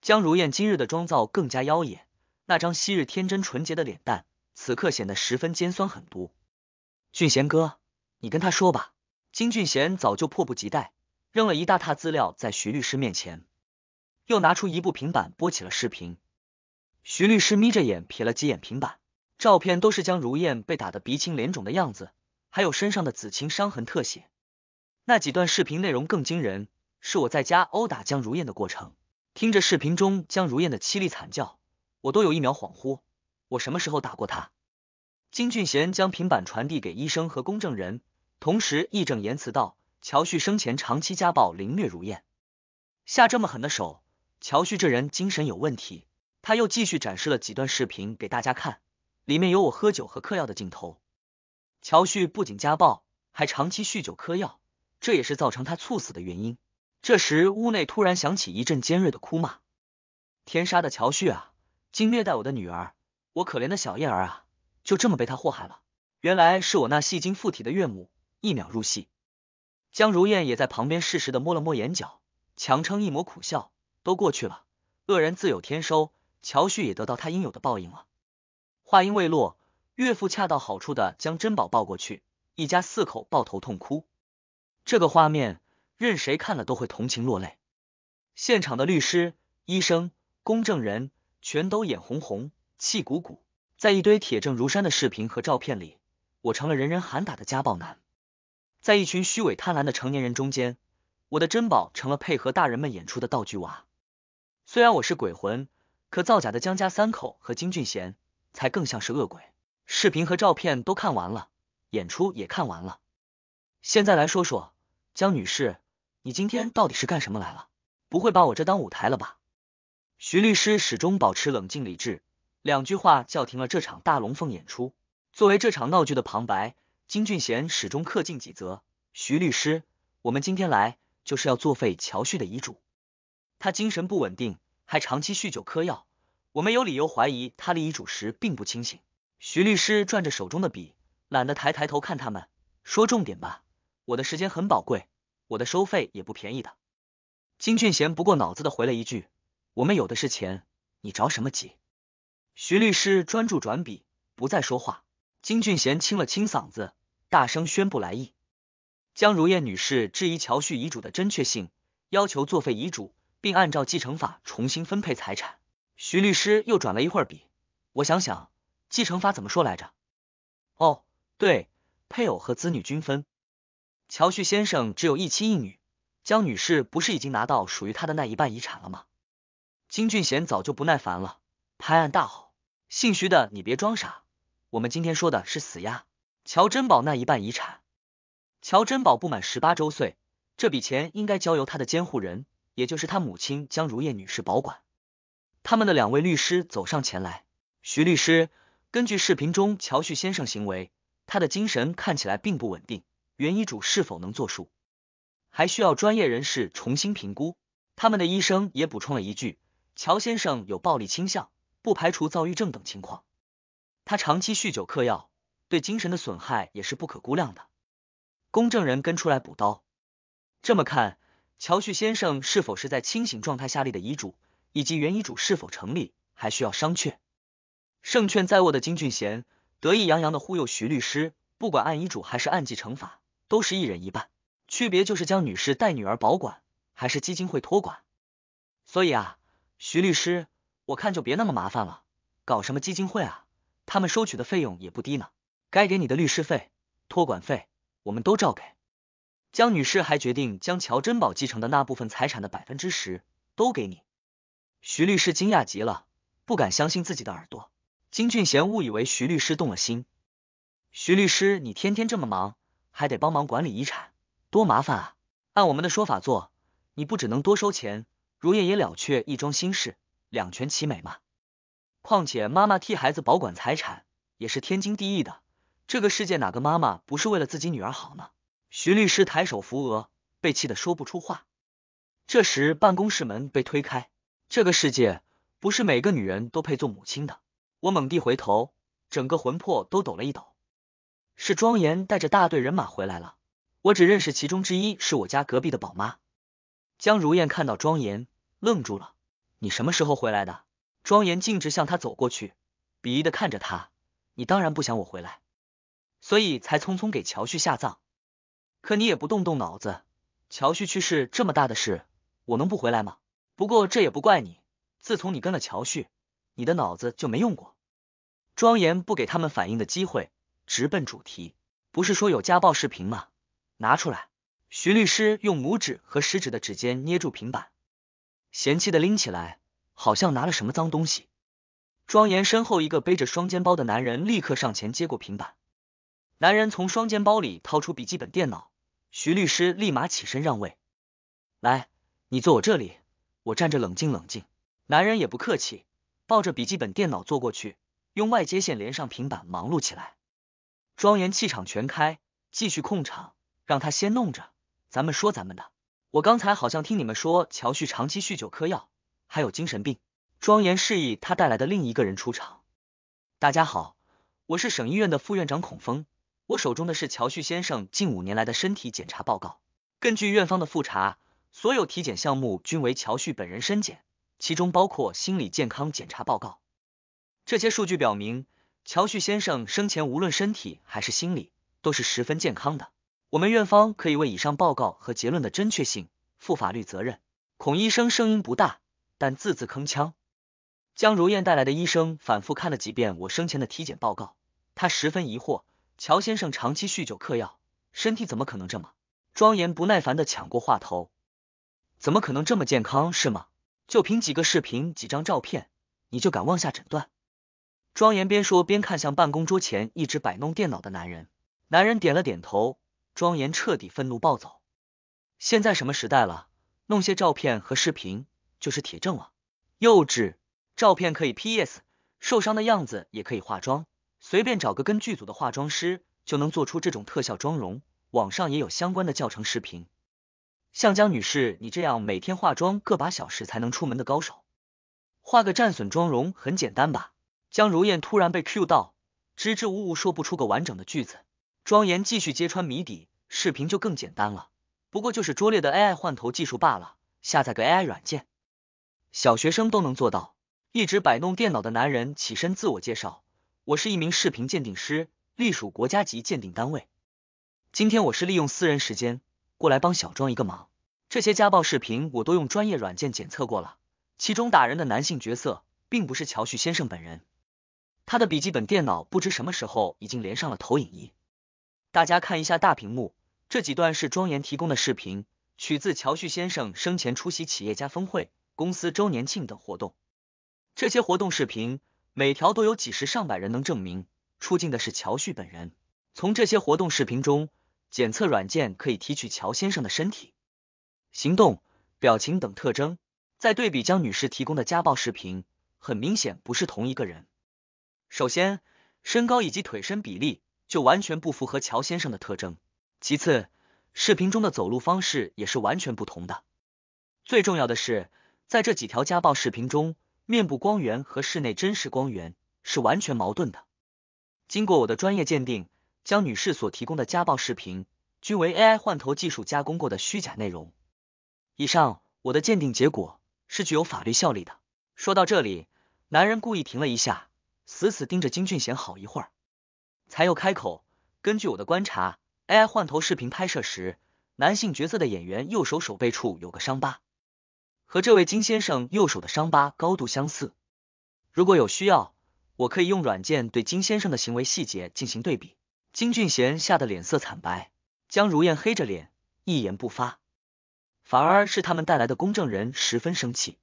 江如燕今日的妆造更加妖冶，那张昔日天真纯洁的脸蛋，此刻显得十分尖酸狠毒。俊贤哥，你跟他说吧。金俊贤早就迫不及待。扔了一大沓资料在徐律师面前，又拿出一部平板播起了视频。徐律师眯着眼瞥了几眼平板，照片都是江如燕被打得鼻青脸肿的样子，还有身上的紫青伤痕特写。那几段视频内容更惊人，是我在家殴打江如燕的过程。听着视频中江如燕的凄厉惨叫，我都有一秒恍惚，我什么时候打过她？金俊贤将平板传递给医生和公证人，同时义正言辞道。乔旭生前长期家暴凌虐如燕，下这么狠的手，乔旭这人精神有问题。他又继续展示了几段视频给大家看，里面有我喝酒和嗑药的镜头。乔旭不仅家暴，还长期酗酒嗑药，这也是造成他猝死的原因。这时，屋内突然响起一阵尖锐的哭骂：“天杀的乔旭啊！竟虐待我的女儿，我可怜的小燕儿啊，就这么被他祸害了！”原来是我那戏精附体的岳母，一秒入戏。江如燕也在旁边适时的摸了摸眼角，强撑一抹苦笑，都过去了，恶人自有天收，乔旭也得到他应有的报应了。话音未落，岳父恰到好处的将珍宝抱过去，一家四口抱头痛哭，这个画面任谁看了都会同情落泪。现场的律师、医生、公证人全都眼红红，气鼓鼓。在一堆铁证如山的视频和照片里，我成了人人喊打的家暴男。在一群虚伪贪婪的成年人中间，我的珍宝成了配合大人们演出的道具娃。虽然我是鬼魂，可造假的江家三口和金俊贤才更像是恶鬼。视频和照片都看完了，演出也看完了。现在来说说，江女士，你今天到底是干什么来了？不会把我这当舞台了吧？徐律师始终保持冷静理智，两句话叫停了这场大龙凤演出。作为这场闹剧的旁白。金俊贤始终恪尽己责。徐律师，我们今天来就是要作废乔旭的遗嘱。他精神不稳定，还长期酗酒嗑药，我们有理由怀疑他立遗嘱时并不清醒。徐律师转着手中的笔，懒得抬抬头看他们，说重点吧。我的时间很宝贵，我的收费也不便宜的。金俊贤不过脑子的回了一句：“我们有的是钱，你着什么急？”徐律师专注转笔，不再说话。金俊贤清了清嗓子。大声宣布来意，江如燕女士质疑乔旭遗嘱的真确性，要求作废遗嘱，并按照继承法重新分配财产。徐律师又转了一会儿笔，我想想，继承法怎么说来着？哦，对，配偶和子女均分。乔旭先生只有一妻一女，江女士不是已经拿到属于她的那一半遗产了吗？金俊贤早就不耐烦了，拍案大吼：“姓徐的，你别装傻，我们今天说的是死鸭！”乔珍宝那一半遗产，乔珍宝不满十八周岁，这笔钱应该交由他的监护人，也就是他母亲江如燕女士保管。他们的两位律师走上前来，徐律师根据视频中乔旭先生行为，他的精神看起来并不稳定，原遗嘱是否能作数，还需要专业人士重新评估。他们的医生也补充了一句：乔先生有暴力倾向，不排除躁郁症等情况。他长期酗酒嗑药。对精神的损害也是不可估量的。公证人跟出来补刀。这么看，乔旭先生是否是在清醒状态下立的遗嘱，以及原遗嘱是否成立，还需要商榷。胜券在握的金俊贤得意洋洋的忽悠徐律师：“不管按遗嘱还是按继承法，都是一人一半，区别就是将女士带女儿保管还是基金会托管。”所以啊，徐律师，我看就别那么麻烦了，搞什么基金会啊？他们收取的费用也不低呢。该给你的律师费、托管费，我们都照给。江女士还决定将乔珍宝继承的那部分财产的百分之十都给你。徐律师惊讶极了，不敢相信自己的耳朵。金俊贤误以为徐律师动了心。徐律师，你天天这么忙，还得帮忙管理遗产，多麻烦啊！按我们的说法做，你不只能多收钱，如叶也了却一桩心事，两全其美嘛。况且妈妈替孩子保管财产，也是天经地义的。这个世界哪个妈妈不是为了自己女儿好呢？徐律师抬手扶额，被气得说不出话。这时办公室门被推开，这个世界不是每个女人都配做母亲的。我猛地回头，整个魂魄都抖了一抖。是庄严带着大队人马回来了。我只认识其中之一，是我家隔壁的宝妈江如燕。看到庄严，愣住了。你什么时候回来的？庄严径直向他走过去，鄙夷的看着他。你当然不想我回来。所以才匆匆给乔旭下葬，可你也不动动脑子，乔旭去世这么大的事，我能不回来吗？不过这也不怪你，自从你跟了乔旭，你的脑子就没用过。庄严不给他们反应的机会，直奔主题，不是说有家暴视频吗？拿出来。徐律师用拇指和食指的指尖捏住平板，嫌弃的拎起来，好像拿了什么脏东西。庄严身后一个背着双肩包的男人立刻上前接过平板。男人从双肩包里掏出笔记本电脑，徐律师立马起身让位，来，你坐我这里，我站着冷静冷静。男人也不客气，抱着笔记本电脑坐过去，用外接线连上平板，忙碌起来。庄严气场全开，继续控场，让他先弄着，咱们说咱们的。我刚才好像听你们说乔旭长期酗酒嗑药，还有精神病。庄严示意他带来的另一个人出场。大家好，我是省医院的副院长孔峰。我手中的是乔旭先生近五年来的身体检查报告。根据院方的复查，所有体检项目均为乔旭本人身检，其中包括心理健康检查报告。这些数据表明，乔旭先生生前无论身体还是心理都是十分健康的。我们院方可以为以上报告和结论的真确性负法律责任。孔医生声音不大，但字字铿锵。江如燕带来的医生反复看了几遍我生前的体检报告，他十分疑惑。乔先生长期酗酒嗑药，身体怎么可能这么庄严？不耐烦的抢过话头，怎么可能这么健康是吗？就凭几个视频、几张照片，你就敢妄下诊断？庄严边说边看向办公桌前一直摆弄电脑的男人，男人点了点头。庄严彻底愤怒暴走。现在什么时代了？弄些照片和视频就是铁证了。幼稚，照片可以 P S，受伤的样子也可以化妆。随便找个跟剧组的化妆师就能做出这种特效妆容，网上也有相关的教程视频。像江女士你这样每天化妆个把小时才能出门的高手，画个战损妆容很简单吧？江如燕突然被 Q 到，支支吾吾说不出个完整的句子。庄严继续揭穿谜底，视频就更简单了，不过就是拙劣的 AI 换头技术罢了。下载个 AI 软件，小学生都能做到。一直摆弄电脑的男人起身自我介绍。我是一名视频鉴定师，隶属国家级鉴定单位。今天我是利用私人时间过来帮小庄一个忙。这些家暴视频我都用专业软件检测过了，其中打人的男性角色并不是乔旭先生本人。他的笔记本电脑不知什么时候已经连上了投影仪，大家看一下大屏幕。这几段是庄严提供的视频，取自乔旭先生生前出席企业家峰会、公司周年庆等活动。这些活动视频。每条都有几十上百人能证明出镜的是乔旭本人。从这些活动视频中，检测软件可以提取乔先生的身体、行动、表情等特征，再对比江女士提供的家暴视频，很明显不是同一个人。首先，身高以及腿身比例就完全不符合乔先生的特征。其次，视频中的走路方式也是完全不同的。最重要的是，在这几条家暴视频中。面部光源和室内真实光源是完全矛盾的。经过我的专业鉴定，江女士所提供的家暴视频均为 AI 换头技术加工过的虚假内容。以上我的鉴定结果是具有法律效力的。说到这里，男人故意停了一下，死死盯着金俊贤好一会儿，才又开口。根据我的观察，AI 换头视频拍摄时，男性角色的演员右手手背处有个伤疤。和这位金先生右手的伤疤高度相似。如果有需要，我可以用软件对金先生的行为细节进行对比。金俊贤吓得脸色惨白，江如燕黑着脸一言不发，反而是他们带来的公证人十分生气。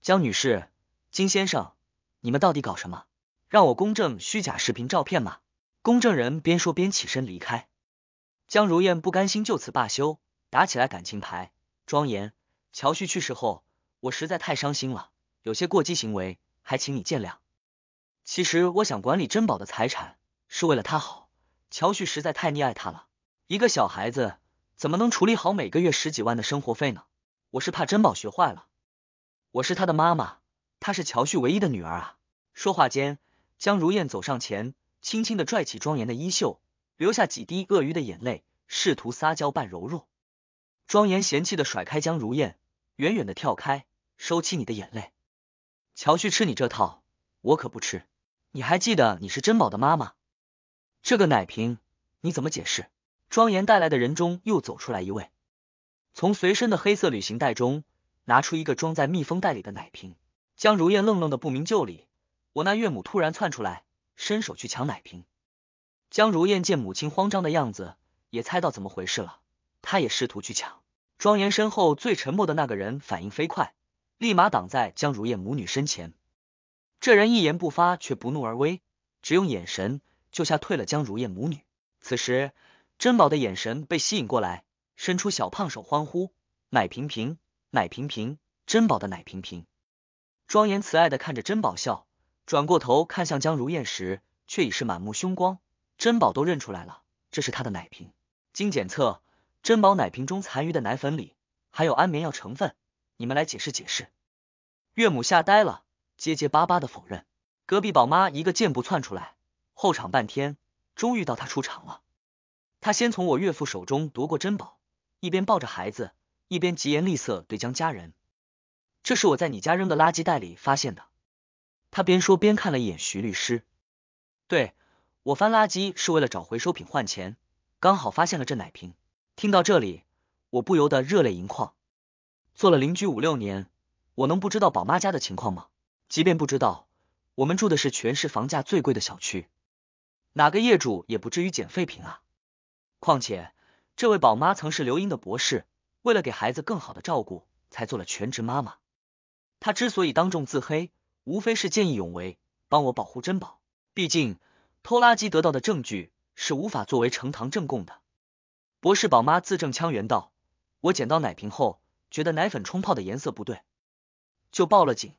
江女士，金先生，你们到底搞什么？让我公证虚假视频照片吗？公证人边说边起身离开。江如燕不甘心就此罢休，打起来感情牌，庄严。乔旭去世后，我实在太伤心了，有些过激行为，还请你见谅。其实我想管理珍宝的财产，是为了他好。乔旭实在太溺爱他了，一个小孩子怎么能处理好每个月十几万的生活费呢？我是怕珍宝学坏了。我是他的妈妈，她是乔旭唯一的女儿啊。说话间，江如燕走上前，轻轻的拽起庄严的衣袖，流下几滴鳄鱼的眼泪，试图撒娇扮柔弱。庄严嫌弃的甩开江如燕。远远的跳开，收起你的眼泪。乔旭吃你这套，我可不吃。你还记得你是珍宝的妈妈？这个奶瓶你怎么解释？庄严带来的人中又走出来一位，从随身的黑色旅行袋中拿出一个装在密封袋里的奶瓶。江如燕愣愣的不明就里，我那岳母突然窜出来，伸手去抢奶瓶。江如燕见母亲慌张的样子，也猜到怎么回事了，她也试图去抢。庄严身后最沉默的那个人反应飞快，立马挡在江如燕母女身前。这人一言不发，却不怒而威，只用眼神就吓退了江如燕母女。此时，珍宝的眼神被吸引过来，伸出小胖手欢呼：“奶瓶瓶，奶瓶瓶，珍宝的奶瓶瓶！”庄严慈爱的看着珍宝笑，转过头看向江如燕时，却已是满目凶光。珍宝都认出来了，这是他的奶瓶。经检测。珍宝奶瓶中残余的奶粉里还有安眠药成分，你们来解释解释。岳母吓呆了，结结巴巴的否认。隔壁宝妈一个箭步窜出来，候场半天，终于到他出场了。他先从我岳父手中夺过珍宝，一边抱着孩子，一边疾言厉色对江家人：“这是我在你家扔的垃圾袋里发现的。”他边说边看了一眼徐律师：“对我翻垃圾是为了找回收品换钱，刚好发现了这奶瓶。”听到这里，我不由得热泪盈眶。做了邻居五六年，我能不知道宝妈家的情况吗？即便不知道，我们住的是全市房价最贵的小区，哪个业主也不至于捡废品啊！况且，这位宝妈曾是刘英的博士，为了给孩子更好的照顾，才做了全职妈妈。她之所以当众自黑，无非是见义勇为，帮我保护珍宝。毕竟，偷垃圾得到的证据是无法作为呈堂证供的。博士宝妈字正腔圆道：“我捡到奶瓶后，觉得奶粉冲泡的颜色不对，就报了警。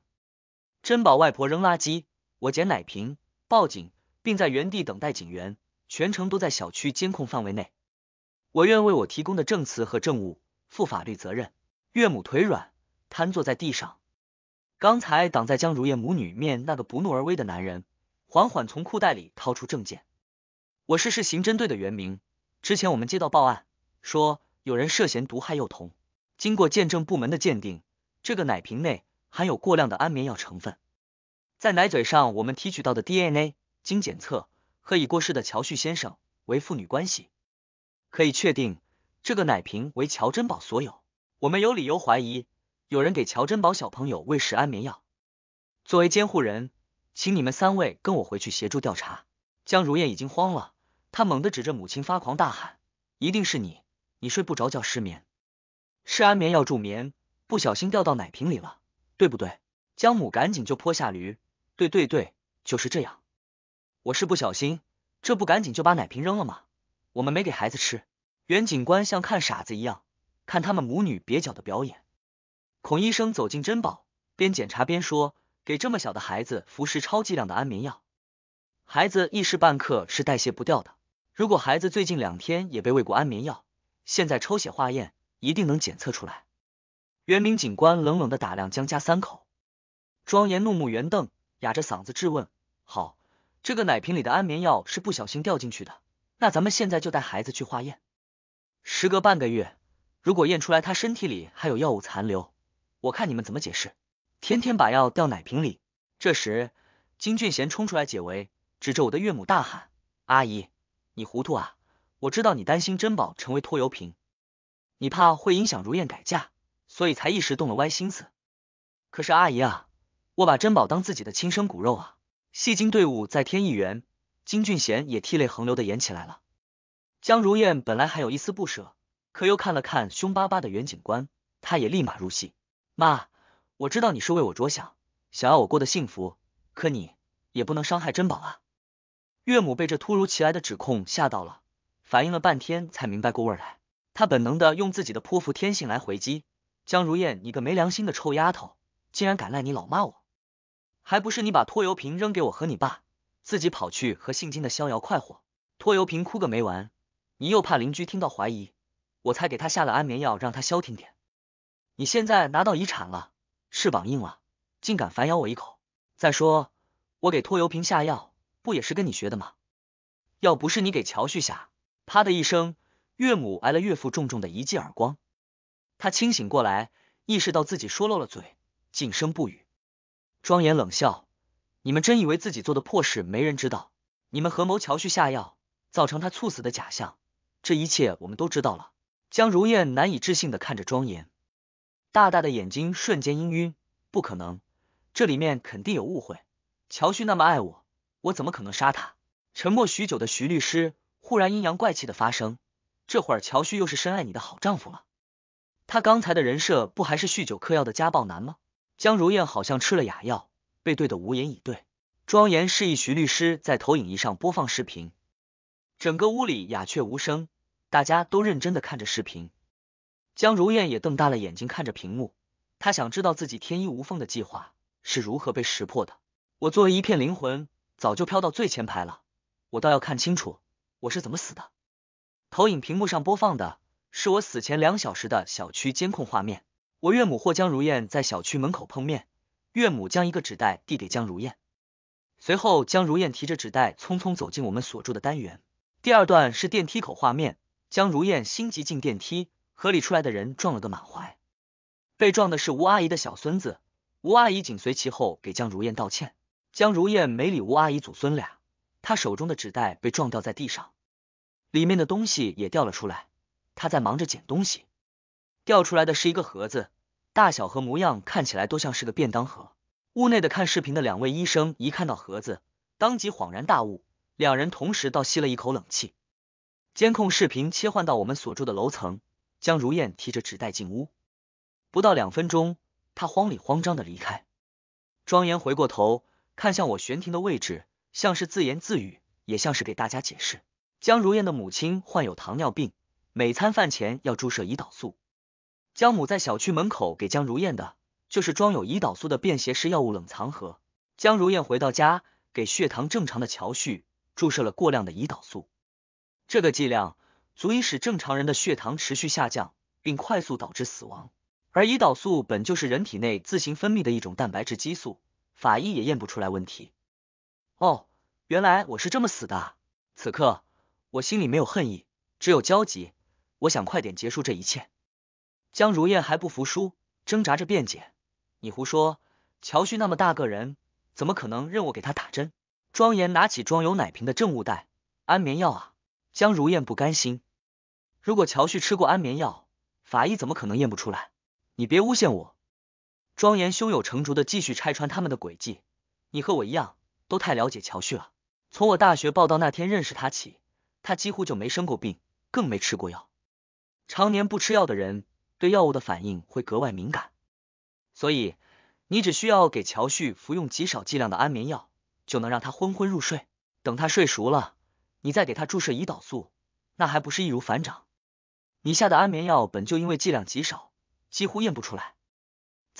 珍宝外婆扔垃圾，我捡奶瓶，报警，并在原地等待警员，全程都在小区监控范围内。我愿为我提供的证词和证物负法律责任。”岳母腿软，瘫坐在地上。刚才挡在江如燕母女面那个不怒而威的男人，缓缓从裤袋里掏出证件：“我是市刑侦队的原名，之前我们接到报案，说有人涉嫌毒害幼童。经过鉴证部门的鉴定，这个奶瓶内含有过量的安眠药成分。在奶嘴上，我们提取到的 DNA 经检测，和已过世的乔旭先生为父女关系，可以确定这个奶瓶为乔珍宝所有。我们有理由怀疑，有人给乔珍宝小朋友喂食安眠药。作为监护人，请你们三位跟我回去协助调查。江如燕已经慌了。他猛地指着母亲发狂大喊：“一定是你！你睡不着觉失眠，是安眠药助眠，不小心掉到奶瓶里了，对不对？”江母赶紧就泼下驴：“对对对，就是这样，我是不小心，这不赶紧就把奶瓶扔了吗？我们没给孩子吃。”袁警官像看傻子一样看他们母女蹩脚的表演。孔医生走进珍宝，边检查边说：“给这么小的孩子服食超剂量的安眠药，孩子一时半刻是代谢不掉的。”如果孩子最近两天也被喂过安眠药，现在抽血化验一定能检测出来。袁明警官冷冷的打量江家三口，庄严怒目圆瞪，哑着嗓子质问：“好，这个奶瓶里的安眠药是不小心掉进去的，那咱们现在就带孩子去化验。时隔半个月，如果验出来他身体里还有药物残留，我看你们怎么解释？天天把药掉奶瓶里。”这时，金俊贤冲出来解围，指着我的岳母大喊：“阿姨！”你糊涂啊！我知道你担心珍宝成为拖油瓶，你怕会影响如燕改嫁，所以才一时动了歪心思。可是阿姨啊，我把珍宝当自己的亲生骨肉啊！戏精队伍在添一员，金俊贤也涕泪横流的演起来了。江如燕本来还有一丝不舍，可又看了看凶巴巴的袁警官，她也立马入戏。妈，我知道你是为我着想，想要我过得幸福，可你也不能伤害珍宝啊！岳母被这突如其来的指控吓到了，反应了半天才明白过味来。她本能的用自己的泼妇天性来回击：“江如燕，你个没良心的臭丫头，竟然敢赖你老妈！我还不是你把拖油瓶扔给我和你爸，自己跑去和姓金的逍遥快活，拖油瓶哭个没完。你又怕邻居听到怀疑，我才给他下了安眠药，让他消停点。你现在拿到遗产了，翅膀硬了，竟敢反咬我一口。再说，我给拖油瓶下药。”不也是跟你学的吗？要不是你给乔旭下，啪的一声，岳母挨了岳父重重的一记耳光。他清醒过来，意识到自己说漏了嘴，噤声不语。庄严冷笑：“你们真以为自己做的破事没人知道？你们合谋乔旭下药，造成他猝死的假象，这一切我们都知道了。”江如燕难以置信的看着庄严，大大的眼睛瞬间氤氲，不可能，这里面肯定有误会。乔旭那么爱我。我怎么可能杀他？沉默许久的徐律师忽然阴阳怪气的发声：“这会儿乔旭又是深爱你的好丈夫了，他刚才的人设不还是酗酒嗑药的家暴男吗？”江如燕好像吃了哑药，被怼得无言以对。庄严示意徐律师在投影仪上播放视频，整个屋里鸦雀无声，大家都认真的看着视频。江如燕也瞪大了眼睛看着屏幕，她想知道自己天衣无缝的计划是如何被识破的。我作为一片灵魂。早就飘到最前排了，我倒要看清楚我是怎么死的。投影屏幕上播放的是我死前两小时的小区监控画面。我岳母霍江如燕在小区门口碰面，岳母将一个纸袋递给江如燕，随后江如燕提着纸袋匆匆走进我们所住的单元。第二段是电梯口画面，江如燕心急进电梯，和里出来的人撞了个满怀。被撞的是吴阿姨的小孙子，吴阿姨紧随其后给江如燕道歉。江如燕没理吴阿姨祖孙俩，她手中的纸袋被撞掉在地上，里面的东西也掉了出来。她在忙着捡东西，掉出来的是一个盒子，大小和模样看起来都像是个便当盒。屋内的看视频的两位医生一看到盒子，当即恍然大悟，两人同时倒吸了一口冷气。监控视频切换到我们所住的楼层，江如燕提着纸袋进屋，不到两分钟，她慌里慌张的离开。庄严回过头。看向我悬停的位置，像是自言自语，也像是给大家解释。江如燕的母亲患有糖尿病，每餐饭前要注射胰岛素。江母在小区门口给江如燕的，就是装有胰岛素的便携式药物冷藏盒。江如燕回到家，给血糖正常的乔旭注射了过量的胰岛素。这个剂量足以使正常人的血糖持续下降，并快速导致死亡。而胰岛素本就是人体内自行分泌的一种蛋白质激素。法医也验不出来问题，哦，原来我是这么死的。此刻我心里没有恨意，只有焦急。我想快点结束这一切。江如燕还不服输，挣扎着辩解：“你胡说，乔旭那么大个人，怎么可能任我给他打针？”庄严拿起装有奶瓶的证物袋，安眠药啊！江如燕不甘心，如果乔旭吃过安眠药，法医怎么可能验不出来？你别诬陷我。庄严胸有成竹的继续拆穿他们的诡计。你和我一样，都太了解乔旭了。从我大学报道那天认识他起，他几乎就没生过病，更没吃过药。常年不吃药的人，对药物的反应会格外敏感。所以，你只需要给乔旭服用极少剂量的安眠药，就能让他昏昏入睡。等他睡熟了，你再给他注射胰岛素，那还不是易如反掌？你下的安眠药本就因为剂量极少，几乎验不出来。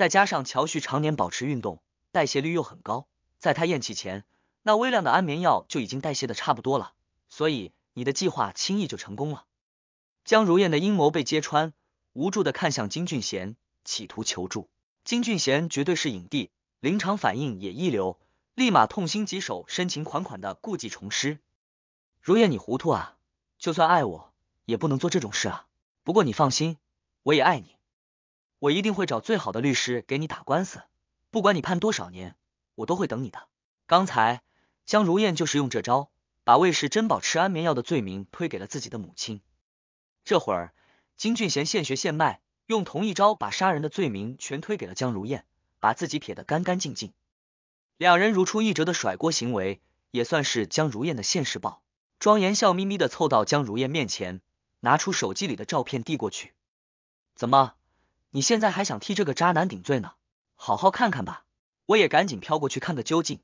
再加上乔旭常年保持运动，代谢率又很高，在他咽气前，那微量的安眠药就已经代谢的差不多了，所以你的计划轻易就成功了。江如燕的阴谋被揭穿，无助的看向金俊贤，企图求助。金俊贤绝对是影帝，临场反应也一流，立马痛心疾首，深情款款的故技重施。如燕，你糊涂啊！就算爱我，也不能做这种事啊！不过你放心，我也爱你。我一定会找最好的律师给你打官司，不管你判多少年，我都会等你的。刚才江如燕就是用这招，把魏氏珍宝吃安眠药的罪名推给了自己的母亲。这会儿，金俊贤现学现卖，用同一招把杀人的罪名全推给了江如燕，把自己撇得干干净净。两人如出一辙的甩锅行为，也算是江如燕的现世报。庄严笑眯眯的凑到江如燕面前，拿出手机里的照片递过去，怎么？你现在还想替这个渣男顶罪呢？好好看看吧！我也赶紧飘过去看个究竟。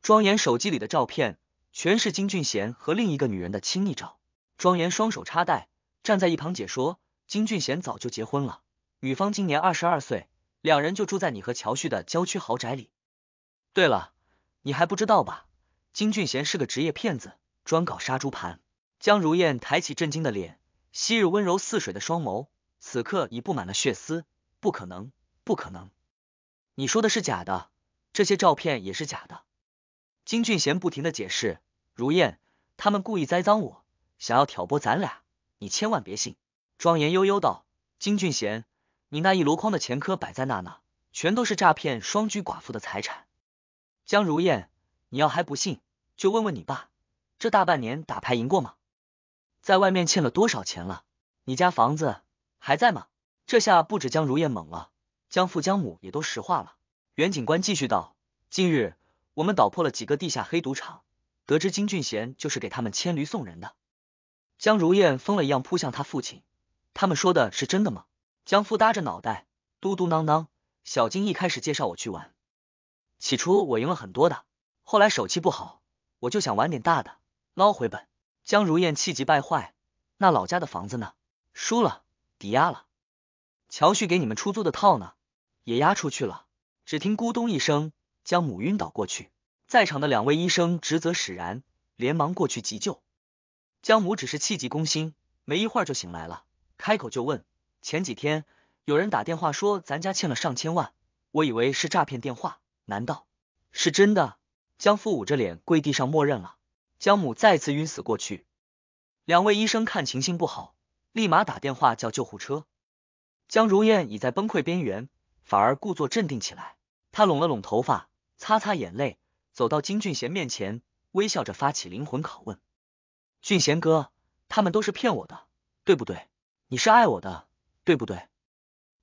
庄严手机里的照片全是金俊贤和另一个女人的亲密照。庄严双手插袋，站在一旁解说：金俊贤早就结婚了，女方今年二十二岁，两人就住在你和乔旭的郊区豪宅里。对了，你还不知道吧？金俊贤是个职业骗子，专搞杀猪盘。江如燕抬起震惊的脸，昔日温柔似水的双眸。此刻已布满了血丝，不可能，不可能！你说的是假的，这些照片也是假的。金俊贤不停的解释，如燕，他们故意栽赃我，想要挑拨咱俩，你千万别信。庄严悠悠道：“金俊贤，你那一箩筐的前科摆在那呢，全都是诈骗双居寡妇的财产。江如燕，你要还不信，就问问你爸，这大半年打牌赢过吗？在外面欠了多少钱了？你家房子？”还在吗？这下不止江如燕懵了，江父江母也都石化了。袁警官继续道：“近日我们捣破了几个地下黑赌场，得知金俊贤就是给他们牵驴送人的。”江如燕疯了一样扑向他父亲：“他们说的是真的吗？”江父搭着脑袋，嘟嘟囔囔：“小金一开始介绍我去玩，起初我赢了很多的，后来手气不好，我就想玩点大的，捞回本。”江如燕气急败坏：“那老家的房子呢？输了。”抵押了，乔旭给你们出租的套呢，也押出去了。只听咕咚一声，江母晕倒过去，在场的两位医生职责使然，连忙过去急救。江母只是气急攻心，没一会儿就醒来了，开口就问：前几天有人打电话说咱家欠了上千万，我以为是诈骗电话，难道是真的？江父捂着脸跪地上默认了。江母再次晕死过去，两位医生看情形不好。立马打电话叫救护车。江如燕已在崩溃边缘，反而故作镇定起来。她拢了拢头发，擦擦眼泪，走到金俊贤面前，微笑着发起灵魂拷问：“俊贤哥，他们都是骗我的，对不对？你是爱我的，对不对？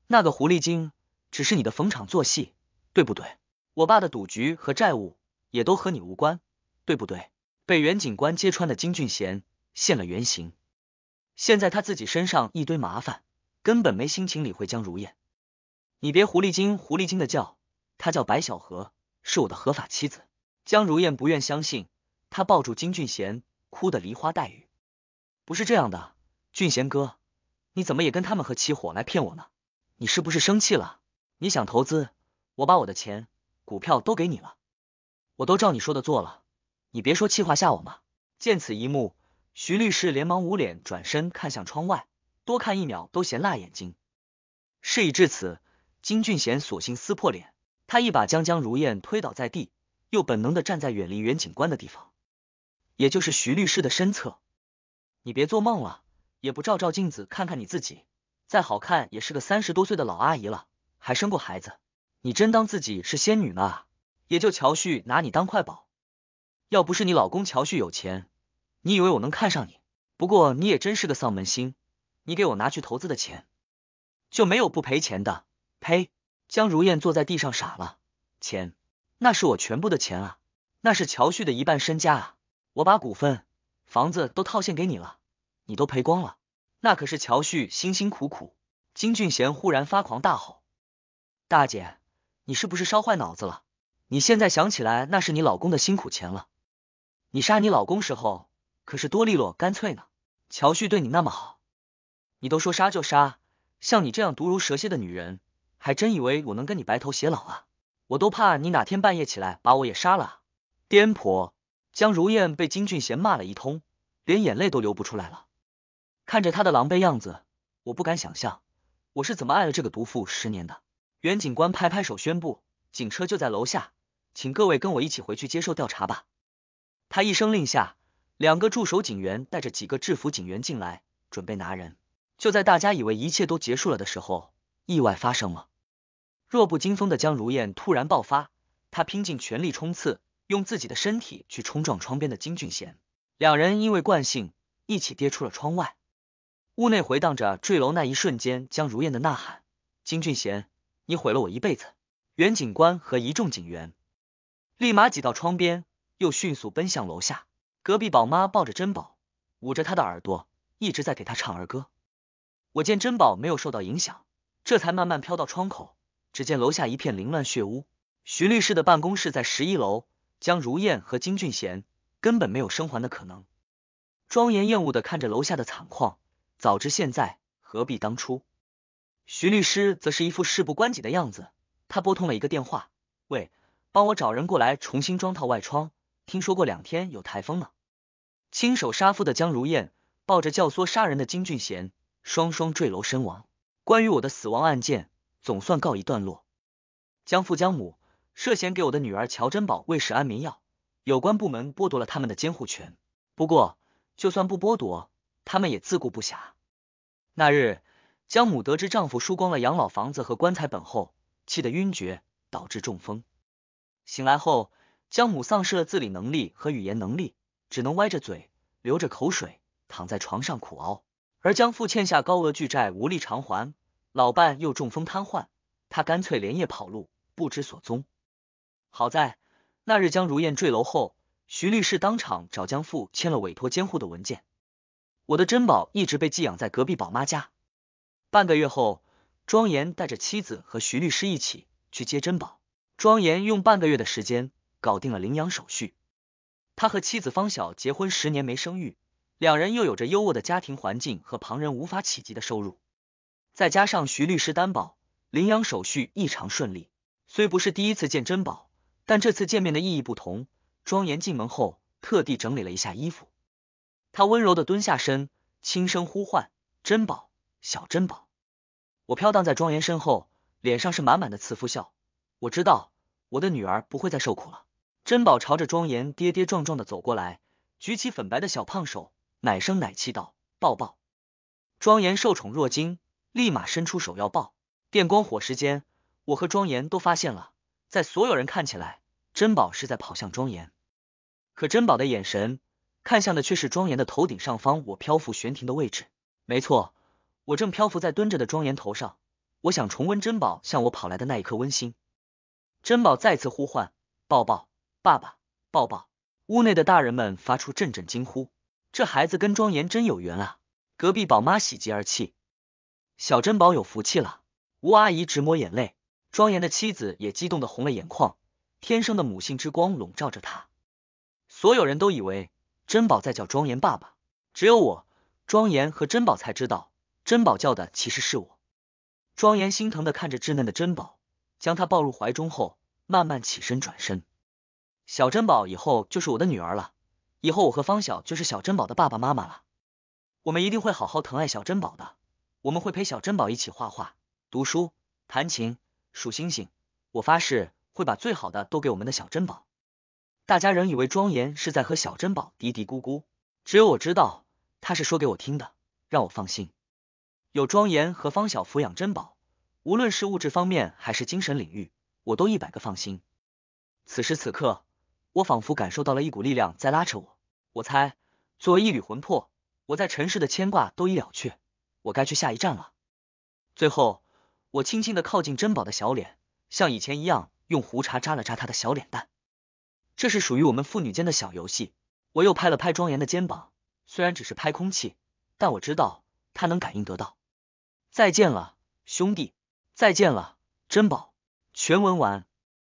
那个狐狸精只是你的逢场作戏，对不对？我爸的赌局和债务也都和你无关，对不对？”被袁警官揭穿的金俊贤现了原形。现在他自己身上一堆麻烦，根本没心情理会江如燕。你别狐狸精狐狸精的叫，她叫白小禾，是我的合法妻子。江如燕不愿相信，她抱住金俊贤，哭得梨花带雨。不是这样的，俊贤哥，你怎么也跟他们合起伙来骗我呢？你是不是生气了？你想投资，我把我的钱、股票都给你了，我都照你说的做了，你别说气话吓我嘛。见此一幕。徐律师连忙捂脸，转身看向窗外，多看一秒都嫌辣眼睛。事已至此，金俊贤索性撕破脸，他一把将江如燕推倒在地，又本能的站在远离袁警官的地方，也就是徐律师的身侧。你别做梦了，也不照照镜子看看你自己，再好看也是个三十多岁的老阿姨了，还生过孩子，你真当自己是仙女吗？也就乔旭拿你当块宝，要不是你老公乔旭有钱。你以为我能看上你？不过你也真是个丧门星，你给我拿去投资的钱就没有不赔钱的。呸！江如燕坐在地上傻了，钱那是我全部的钱啊，那是乔旭的一半身家啊，我把股份、房子都套现给你了，你都赔光了，那可是乔旭辛辛苦苦。金俊贤忽然发狂大吼：“大姐，你是不是烧坏脑子了？你现在想起来那是你老公的辛苦钱了？你杀你老公时候。”可是多利落干脆呢！乔旭对你那么好，你都说杀就杀，像你这样毒如蛇蝎的女人，还真以为我能跟你白头偕老啊？我都怕你哪天半夜起来把我也杀了！颠婆江如燕被金俊贤骂了一通，连眼泪都流不出来了。看着她的狼狈样子，我不敢想象我是怎么爱了这个毒妇十年的。袁警官拍拍手宣布，警车就在楼下，请各位跟我一起回去接受调查吧。他一声令下。两个驻守警员带着几个制服警员进来，准备拿人。就在大家以为一切都结束了的时候，意外发生了。弱不禁风的江如燕突然爆发，她拼尽全力冲刺，用自己的身体去冲撞窗边的金俊贤。两人因为惯性一起跌出了窗外。屋内回荡着坠楼那一瞬间江如燕的呐喊：“金俊贤，你毁了我一辈子！”袁警官和一众警员立马挤到窗边，又迅速奔向楼下。隔壁宝妈抱着珍宝，捂着他的耳朵，一直在给他唱儿歌。我见珍宝没有受到影响，这才慢慢飘到窗口。只见楼下一片凌乱血污。徐律师的办公室在十一楼，江如燕和金俊贤根本没有生还的可能。庄严厌恶的看着楼下的惨况，早知现在何必当初？徐律师则是一副事不关己的样子。他拨通了一个电话：“喂，帮我找人过来重新装套外窗。听说过两天有台风呢。”亲手杀父的江如燕，抱着教唆杀人的金俊贤，双双坠楼身亡。关于我的死亡案件，总算告一段落。江父江母涉嫌给我的女儿乔珍宝喂食安眠药，有关部门剥夺了他们的监护权。不过，就算不剥夺，他们也自顾不暇。那日，江母得知丈夫输光了养老房子和棺材本后，气得晕厥，导致中风。醒来后，江母丧失了自理能力和语言能力。只能歪着嘴，流着口水，躺在床上苦熬。而江父欠下高额巨债，无力偿还，老伴又中风瘫痪，他干脆连夜跑路，不知所踪。好在那日江如燕坠楼后，徐律师当场找江父签了委托监护的文件。我的珍宝一直被寄养在隔壁宝妈家。半个月后，庄严带着妻子和徐律师一起去接珍宝。庄严用半个月的时间搞定了领养手续。他和妻子方晓结婚十年没生育，两人又有着优渥的家庭环境和旁人无法企及的收入，再加上徐律师担保，领养手续异常顺利。虽不是第一次见珍宝，但这次见面的意义不同。庄严进门后，特地整理了一下衣服，他温柔的蹲下身，轻声呼唤：“珍宝，小珍宝。”我飘荡在庄严身后，脸上是满满的慈父笑。我知道，我的女儿不会再受苦了。珍宝朝着庄严跌跌撞撞的走过来，举起粉白的小胖手，奶声奶气道：“抱抱！”庄严受宠若惊，立马伸出手要抱。电光火石间，我和庄严都发现了，在所有人看起来，珍宝是在跑向庄严，可珍宝的眼神看向的却是庄严的头顶上方，我漂浮悬停的位置。没错，我正漂浮在蹲着的庄严头上。我想重温珍宝向我跑来的那一刻温馨。珍宝再次呼唤：“抱抱！”爸爸，抱抱！屋内的大人们发出阵阵惊呼，这孩子跟庄严真有缘啊！隔壁宝妈喜极而泣，小珍宝有福气了。吴阿姨直抹眼泪，庄严的妻子也激动的红了眼眶，天生的母性之光笼罩着她。所有人都以为珍宝在叫庄严爸爸，只有我、庄严和珍宝才知道，珍宝叫的其实是我。庄严心疼的看着稚嫩的珍宝，将她抱入怀中后，慢慢起身转身。小珍宝以后就是我的女儿了，以后我和方晓就是小珍宝的爸爸妈妈了。我们一定会好好疼爱小珍宝的，我们会陪小珍宝一起画画、读书、弹琴、数星星。我发誓会把最好的都给我们的小珍宝。大家仍以为庄严是在和小珍宝嘀嘀咕咕，只有我知道他是说给我听的，让我放心。有庄严和方晓抚养珍宝，无论是物质方面还是精神领域，我都一百个放心。此时此刻。我仿佛感受到了一股力量在拉扯我，我猜作为一缕魂魄，我在尘世的牵挂都已了却，我该去下一站了。最后，我轻轻的靠近珍宝的小脸，像以前一样用胡茬扎了扎他的小脸蛋，这是属于我们父女间的小游戏。我又拍了拍庄严的肩膀，虽然只是拍空气，但我知道他能感应得到。再见了，兄弟，再见了，珍宝。全文完。